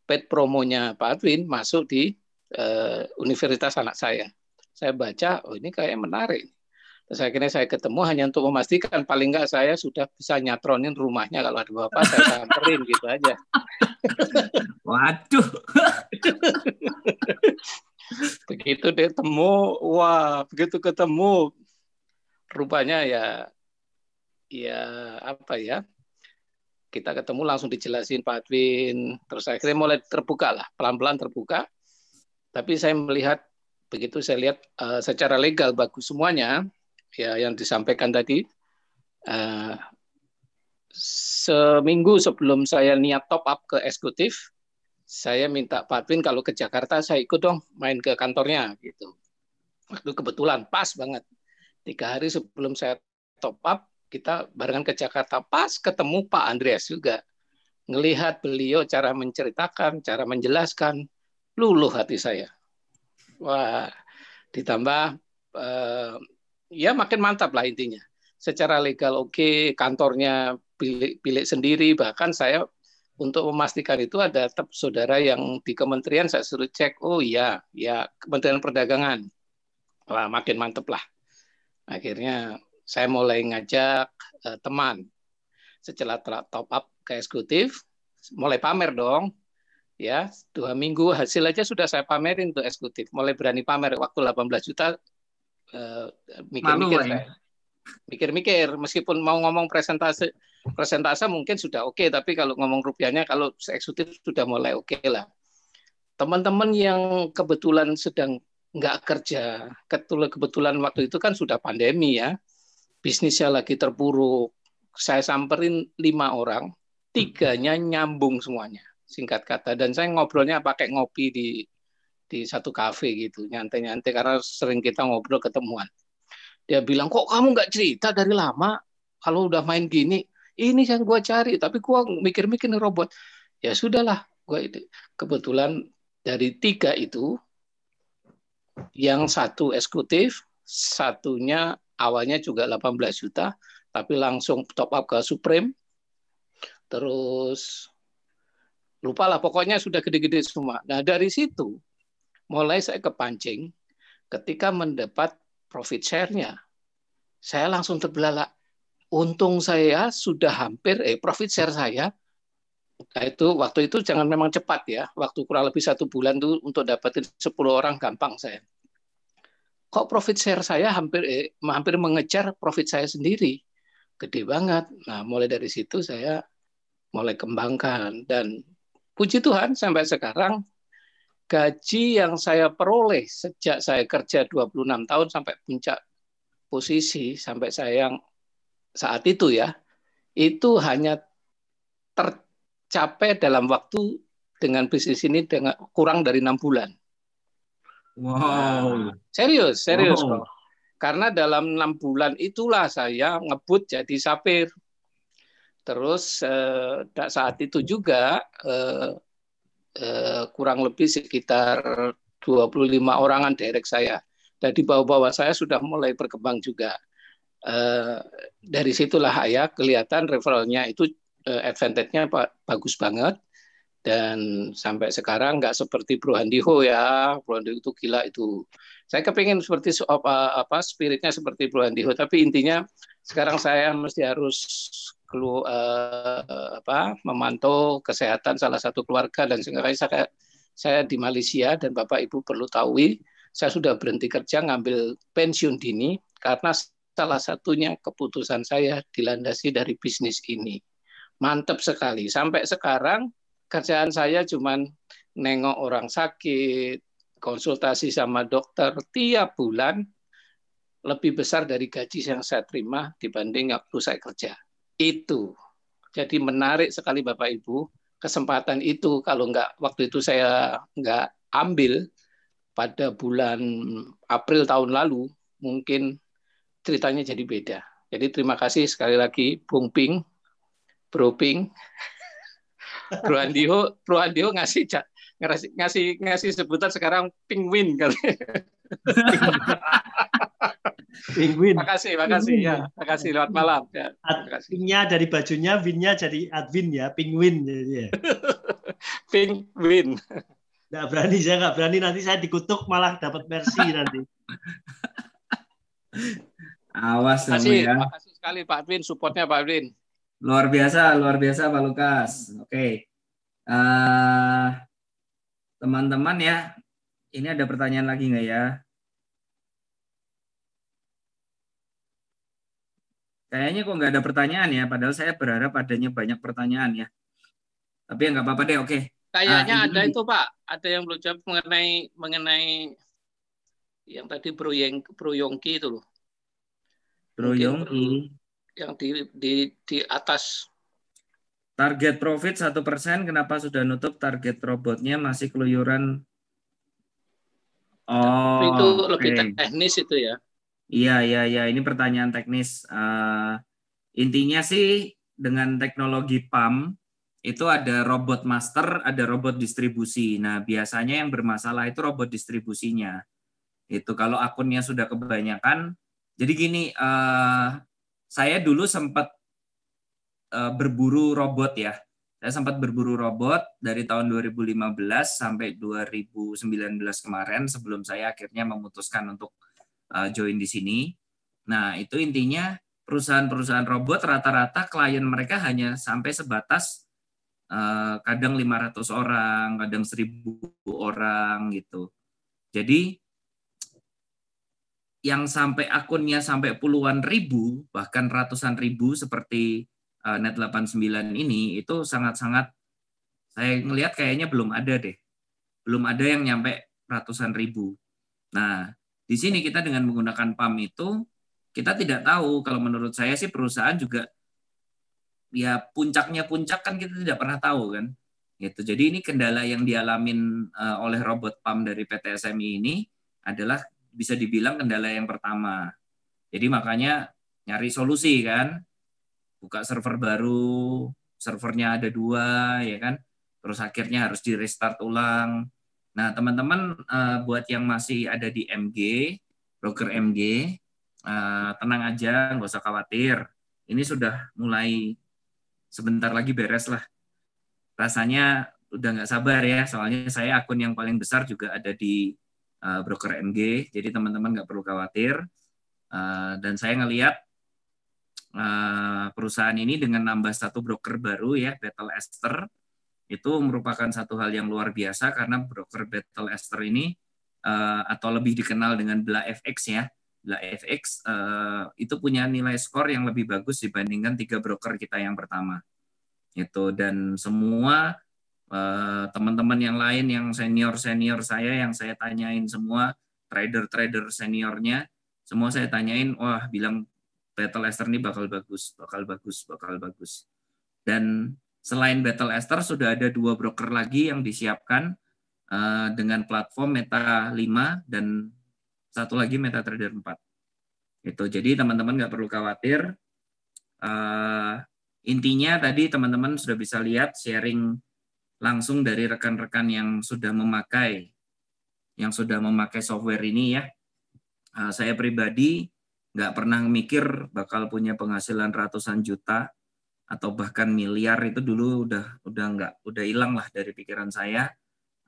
pet promonya Pak Advin masuk di uh, universitas anak saya saya baca oh ini kayak menarik Terus akhirnya saya ketemu hanya untuk memastikan paling nggak saya sudah bisa nyatronin rumahnya kalau ada bapak saya samperin gitu aja. Waduh. begitu ketemu, wah begitu ketemu rupanya ya ya apa ya kita ketemu langsung dijelasin Pak Adwin terus akhirnya mulai terbuka lah pelan-pelan terbuka tapi saya melihat begitu saya lihat uh, secara legal bagus semuanya ya yang disampaikan tadi uh, seminggu sebelum saya niat top up ke eksekutif saya minta Pak Twin kalau ke Jakarta saya ikut dong main ke kantornya gitu waktu kebetulan pas banget tiga hari sebelum saya top up kita barengan ke Jakarta pas ketemu Pak Andreas juga ngelihat beliau cara menceritakan cara menjelaskan luluh hati saya wah ditambah eh, ya makin mantap lah intinya. Secara legal oke, okay, kantornya pilih sendiri, bahkan saya untuk memastikan itu ada tetap saudara yang di kementerian saya suruh cek, oh iya, ya Kementerian Perdagangan. Wah, makin mantap lah. Akhirnya saya mulai ngajak uh, teman setelah top up ke eksekutif, mulai pamer dong. Ya, dua minggu hasil aja sudah saya pamerin untuk eksekutif. Mulai berani pamer waktu 18 juta Eh, mikir-mikir eh? Mikir-mikir, meskipun mau ngomong presentase presentase mungkin sudah oke, okay, tapi kalau ngomong rupiahnya kalau eksekutif sudah mulai oke okay lah. Teman-teman yang kebetulan sedang nggak kerja, kebetulan kebetulan waktu itu kan sudah pandemi ya, bisnisnya lagi terpuruk. Saya samperin lima orang, hmm. tiganya nyambung semuanya, singkat kata. Dan saya ngobrolnya pakai ngopi di di satu kafe gitu nyantai-nyantai karena sering kita ngobrol ketemuan dia bilang kok kamu nggak cerita dari lama kalau udah main gini ini yang gue cari tapi gue mikir-mikir nih robot ya sudahlah gue kebetulan dari tiga itu yang satu eksekutif satunya awalnya juga 18 juta tapi langsung top up ke Supreme terus lupa lah pokoknya sudah gede-gede semua nah dari situ mulai saya kepancing ketika mendapat profit share-nya. Saya langsung terbelalak. Untung saya sudah hampir, eh profit share saya, nah itu waktu itu jangan memang cepat ya, waktu kurang lebih satu bulan tuh untuk dapetin 10 orang gampang saya. Kok profit share saya hampir eh, hampir mengejar profit saya sendiri, gede banget. Nah mulai dari situ saya mulai kembangkan dan puji Tuhan sampai sekarang gaji yang saya peroleh sejak saya kerja 26 tahun sampai puncak posisi sampai saya yang saat itu ya, itu hanya tercapai dalam waktu dengan bisnis ini dengan kurang dari enam bulan. Wow. Serius, serius wow. Karena dalam enam bulan itulah saya ngebut jadi sapir. Terus eh, saat itu juga eh, Eh, kurang lebih sekitar 25 orangan derek saya. Dan di bawah-bawah saya sudah mulai berkembang juga. Eh, dari situlah Ayah kelihatan referralnya itu eh, advantage-nya bagus banget dan sampai sekarang nggak seperti Handiho ya Handiho itu gila itu saya kepingin seperti apa, apa spiritnya seperti Handiho tapi intinya sekarang saya mesti harus kelu, uh, apa memantau kesehatan salah satu keluarga dan sekarang saya saya di Malaysia dan Bapak Ibu perlu tahu saya sudah berhenti kerja ngambil pensiun dini karena salah satunya keputusan saya dilandasi dari bisnis ini mantap sekali sampai sekarang kerjaan saya cuma nengok orang sakit, konsultasi sama dokter tiap bulan lebih besar dari gaji yang saya terima dibanding waktu saya kerja. Itu. Jadi menarik sekali Bapak Ibu kesempatan itu kalau nggak waktu itu saya nggak ambil pada bulan April tahun lalu mungkin ceritanya jadi beda. Jadi terima kasih sekali lagi Bung Ping, Bro Ping. Bro Bro Andiho ngasih ngasih ngasih ngasih sebutan sekarang penguin kali. Penguin. Makasih, makasih Penguin. ya. Makasih lewat malam ya. Adwinnya dari bajunya, winnya jadi admin ya, penguin jadi ya. penguin. Nggak berani, saya nggak berani. Nanti saya dikutuk malah dapat mercy nanti. Awas nanti ya. Makasih sekali Pak Adwin, supportnya Pak Win. Luar biasa, luar biasa Pak Lukas. Oke. Okay. Uh, eh, teman-teman ya, ini ada pertanyaan lagi nggak ya? Kayaknya kok nggak ada pertanyaan ya, padahal saya berharap adanya banyak pertanyaan ya. Tapi ya nggak apa-apa deh, oke. Okay. Kayaknya uh, ada ini. itu Pak, ada yang belum jawab mengenai mengenai yang tadi Bro, Yeng, Bro Yongki itu loh. Bro Yongki yang di, di, di atas. Target profit satu persen, kenapa sudah nutup target robotnya masih keluyuran? Oh, itu okay. lebih teknis itu ya. Iya, iya, iya. Ini pertanyaan teknis. Uh, intinya sih dengan teknologi PAM itu ada robot master, ada robot distribusi. Nah, biasanya yang bermasalah itu robot distribusinya. Itu kalau akunnya sudah kebanyakan. Jadi gini, uh, saya dulu sempat uh, berburu robot ya. Saya sempat berburu robot dari tahun 2015 sampai 2019 kemarin sebelum saya akhirnya memutuskan untuk uh, join di sini. Nah, itu intinya perusahaan-perusahaan robot rata-rata klien mereka hanya sampai sebatas eh, kadang 500 orang, kadang 1000 orang gitu. Jadi yang sampai akunnya sampai puluhan ribu bahkan ratusan ribu seperti eh, net 89 ini itu sangat-sangat saya ngelihat kayaknya belum ada deh. Belum ada yang nyampe ratusan ribu. Nah, di sini ya. kita dengan menggunakan PAM itu kita tidak tahu kalau menurut saya sih perusahaan juga ya puncaknya puncak kan kita tidak pernah tahu kan gitu jadi ini kendala yang dialamin eh, oleh robot PAM dari PT SMI ini adalah bisa dibilang kendala yang pertama. Jadi makanya nyari solusi kan, buka server baru, servernya ada dua ya kan, terus akhirnya harus di restart ulang. Nah teman-teman eh, buat yang masih ada di MG, broker MG, eh, tenang aja, nggak usah khawatir. Ini sudah mulai sebentar lagi beres lah. Rasanya udah nggak sabar ya, soalnya saya akun yang paling besar juga ada di uh, broker MG. Jadi teman-teman nggak perlu khawatir. Uh, dan saya ngelihat uh, perusahaan ini dengan nambah satu broker baru ya, Battle Esther, itu merupakan satu hal yang luar biasa karena broker Battle Esther ini uh, atau lebih dikenal dengan Bla FX ya. Bla FX uh, itu punya nilai skor yang lebih bagus dibandingkan tiga broker kita yang pertama. Itu dan semua Eh, teman-teman yang lain yang senior-senior saya yang saya tanyain semua trader-trader seniornya semua saya tanyain wah bilang battle ester ini bakal bagus bakal bagus bakal bagus dan selain battle ester sudah ada dua broker lagi yang disiapkan eh, dengan platform Meta 5 dan satu lagi Meta Trader 4 itu jadi teman-teman nggak perlu khawatir eh, intinya tadi teman-teman sudah bisa lihat sharing langsung dari rekan-rekan yang sudah memakai yang sudah memakai software ini ya. Ah, saya pribadi nggak pernah mikir bakal punya penghasilan ratusan juta atau bahkan miliar itu dulu udah udah nggak udah hilang lah dari pikiran saya.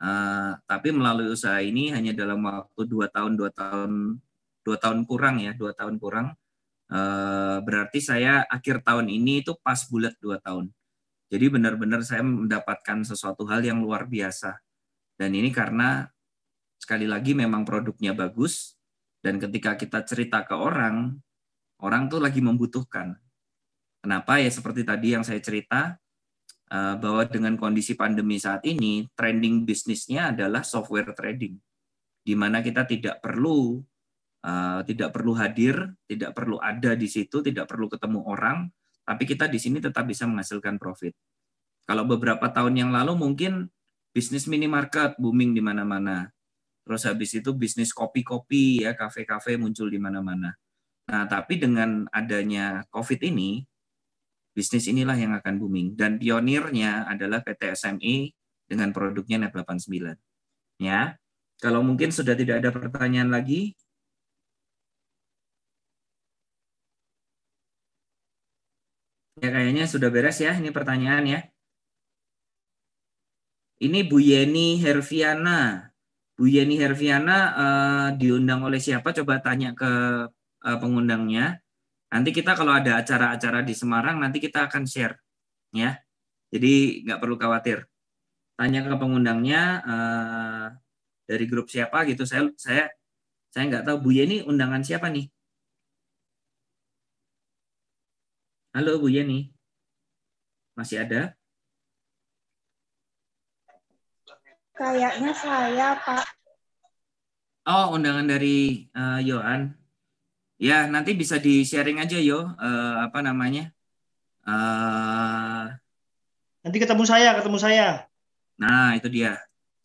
Ah, tapi melalui usaha ini hanya dalam waktu dua tahun dua tahun dua tahun kurang ya dua tahun kurang ah, berarti saya akhir tahun ini itu pas bulat dua tahun jadi benar-benar saya mendapatkan sesuatu hal yang luar biasa. Dan ini karena sekali lagi memang produknya bagus dan ketika kita cerita ke orang, orang tuh lagi membutuhkan. Kenapa ya seperti tadi yang saya cerita eh, bahwa dengan kondisi pandemi saat ini trending bisnisnya adalah software trading. Di mana kita tidak perlu eh, tidak perlu hadir, tidak perlu ada di situ, tidak perlu ketemu orang, tapi kita di sini tetap bisa menghasilkan profit. Kalau beberapa tahun yang lalu mungkin bisnis minimarket booming di mana-mana. Terus habis itu bisnis kopi-kopi ya, kafe-kafe muncul di mana-mana. Nah, tapi dengan adanya Covid ini, bisnis inilah yang akan booming dan pionirnya adalah PT SME dengan produknya NET 89. Ya. Kalau mungkin sudah tidak ada pertanyaan lagi, Ya kayaknya sudah beres ya ini pertanyaan ya. Ini Bu Yeni Herviana. Bu Yeni Herviana uh, diundang oleh siapa? Coba tanya ke uh, pengundangnya. Nanti kita kalau ada acara-acara di Semarang nanti kita akan share ya. Jadi nggak perlu khawatir. Tanya ke pengundangnya uh, dari grup siapa gitu. Saya saya saya nggak tahu Bu Yeni undangan siapa nih? Halo Bu Yeni. Masih ada? Kayaknya saya, Pak. Oh, undangan dari uh, eh, Yohan. Ya, nanti bisa di-sharing aja, Yo. Uh, apa namanya? Uh... Nanti ketemu saya, ketemu saya. Nah, itu dia.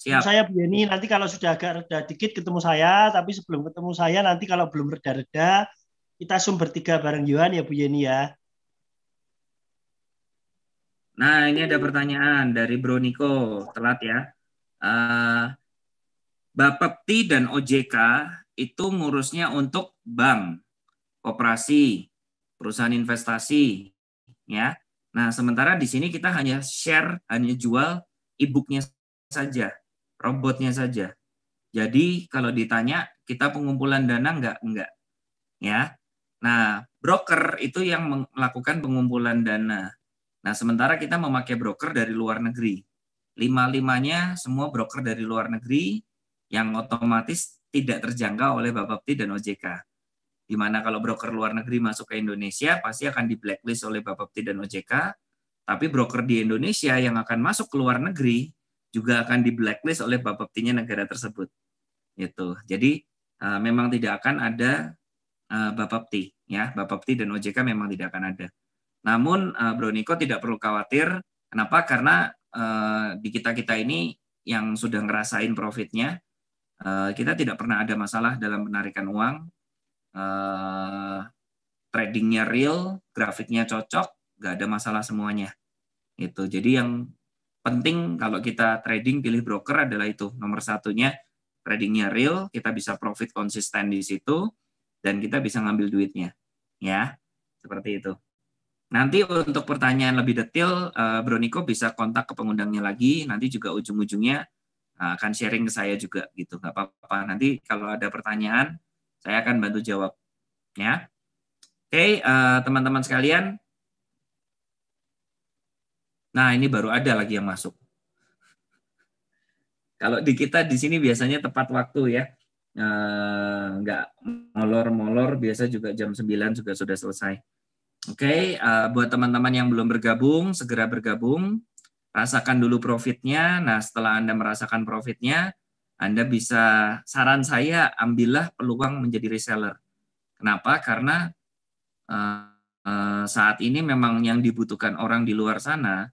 Siap. saya Bu Yeni, nanti kalau sudah agak reda dikit ketemu saya, tapi sebelum ketemu saya nanti kalau belum reda-reda, kita sumber tiga bareng Yohan ya Bu Yeni ya. Nah, ini ada pertanyaan dari Bro Niko, telat ya. Uh, eh, Bapepti dan OJK itu ngurusnya untuk bank, koperasi, perusahaan investasi, ya. Nah, sementara di sini kita hanya share, hanya jual e saja, robotnya saja. Jadi kalau ditanya kita pengumpulan dana enggak? Enggak. Ya. Nah, broker itu yang melakukan pengumpulan dana. Nah, sementara kita memakai broker dari luar negeri. Lima-limanya semua broker dari luar negeri yang otomatis tidak terjangkau oleh Bapepti dan OJK. Di mana kalau broker luar negeri masuk ke Indonesia, pasti akan di blacklist oleh Bapepti dan OJK. Tapi broker di Indonesia yang akan masuk ke luar negeri juga akan di blacklist oleh Bapeptinya negara tersebut. itu Jadi eh, memang tidak akan ada eh, Bapepti, ya Bapepti dan OJK memang tidak akan ada. Namun eh, Bro Niko tidak perlu khawatir. Kenapa? Karena eh, di kita kita ini yang sudah ngerasain profitnya, eh, kita tidak pernah ada masalah dalam penarikan uang. Tradingnya real, grafiknya cocok, nggak ada masalah semuanya. Itu. Jadi yang penting kalau kita trading pilih broker adalah itu nomor satunya tradingnya real, kita bisa profit konsisten di situ, dan kita bisa ngambil duitnya. Ya, seperti itu. Nanti untuk pertanyaan lebih detail, uh, Bro Niko bisa kontak ke pengundangnya lagi. Nanti juga ujung-ujungnya eh, akan sharing ke saya juga gitu. Gak apa-apa. Nanti kalau ada pertanyaan, saya akan bantu jawab. Ya. Oke, eh, teman-teman sekalian. Nah, ini baru ada lagi yang masuk. Kalau di kita di sini biasanya tepat waktu ya. nggak molor-molor, biasa juga jam 9 juga sudah selesai. Oke, okay, uh, eh, buat teman-teman yang belum bergabung, segera bergabung. Rasakan dulu profitnya. Nah, setelah Anda merasakan profitnya, Anda bisa, saran saya, ambillah peluang menjadi reseller. Kenapa? Karena uh, uh, saat ini memang yang dibutuhkan orang di luar sana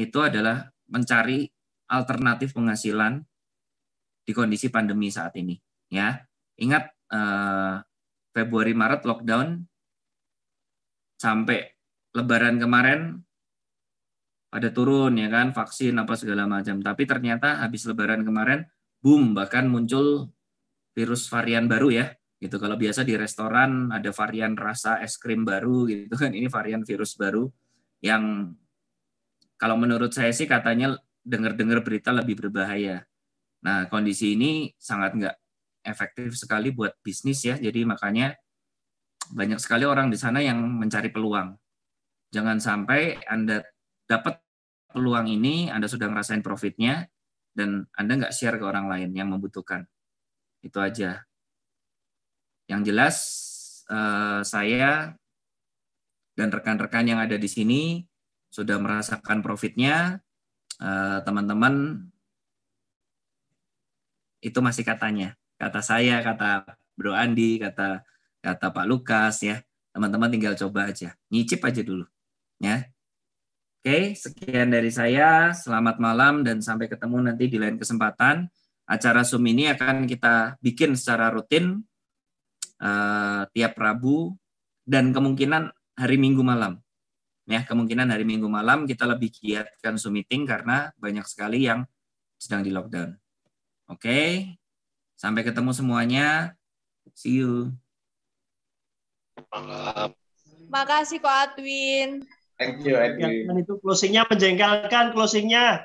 itu adalah mencari alternatif penghasilan di kondisi pandemi saat ini. Ya, ingat uh, Februari Maret lockdown sampai lebaran kemarin ada turun ya kan vaksin apa segala macam. Tapi ternyata habis lebaran kemarin boom bahkan muncul virus varian baru ya gitu. Kalau biasa di restoran ada varian rasa es krim baru gitu kan ini varian virus baru yang kalau menurut saya sih katanya dengar-dengar berita lebih berbahaya. Nah, kondisi ini sangat nggak efektif sekali buat bisnis ya. Jadi makanya banyak sekali orang di sana yang mencari peluang. Jangan sampai Anda dapat peluang ini, Anda sudah ngerasain profitnya, dan Anda nggak share ke orang lain yang membutuhkan. Itu aja. Yang jelas, eh, saya dan rekan-rekan yang ada di sini sudah merasakan profitnya. Eh, teman-teman, itu masih katanya. Kata saya, kata Bro Andi, kata kata Pak Lukas ya. Teman-teman tinggal coba aja, nyicip aja dulu ya. Oke, sekian dari saya. Selamat malam dan sampai ketemu nanti di lain kesempatan. Acara Zoom ini akan kita bikin secara rutin uh, tiap Rabu dan kemungkinan hari Minggu malam. Ya, kemungkinan hari Minggu malam kita lebih giatkan Zoom meeting karena banyak sekali yang sedang di lockdown. Oke. Sampai ketemu semuanya. See you. Malam. Makasih Ko Atwin. Thank you, Edwin. Dan itu closingnya menjengkelkan closingnya.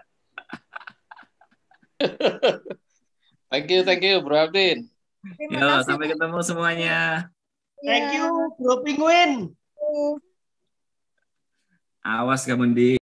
thank you, thank you, Bro Abdin. Yo, sampai ketemu semuanya. Thank you, Bro Penguin. Awas kamu di.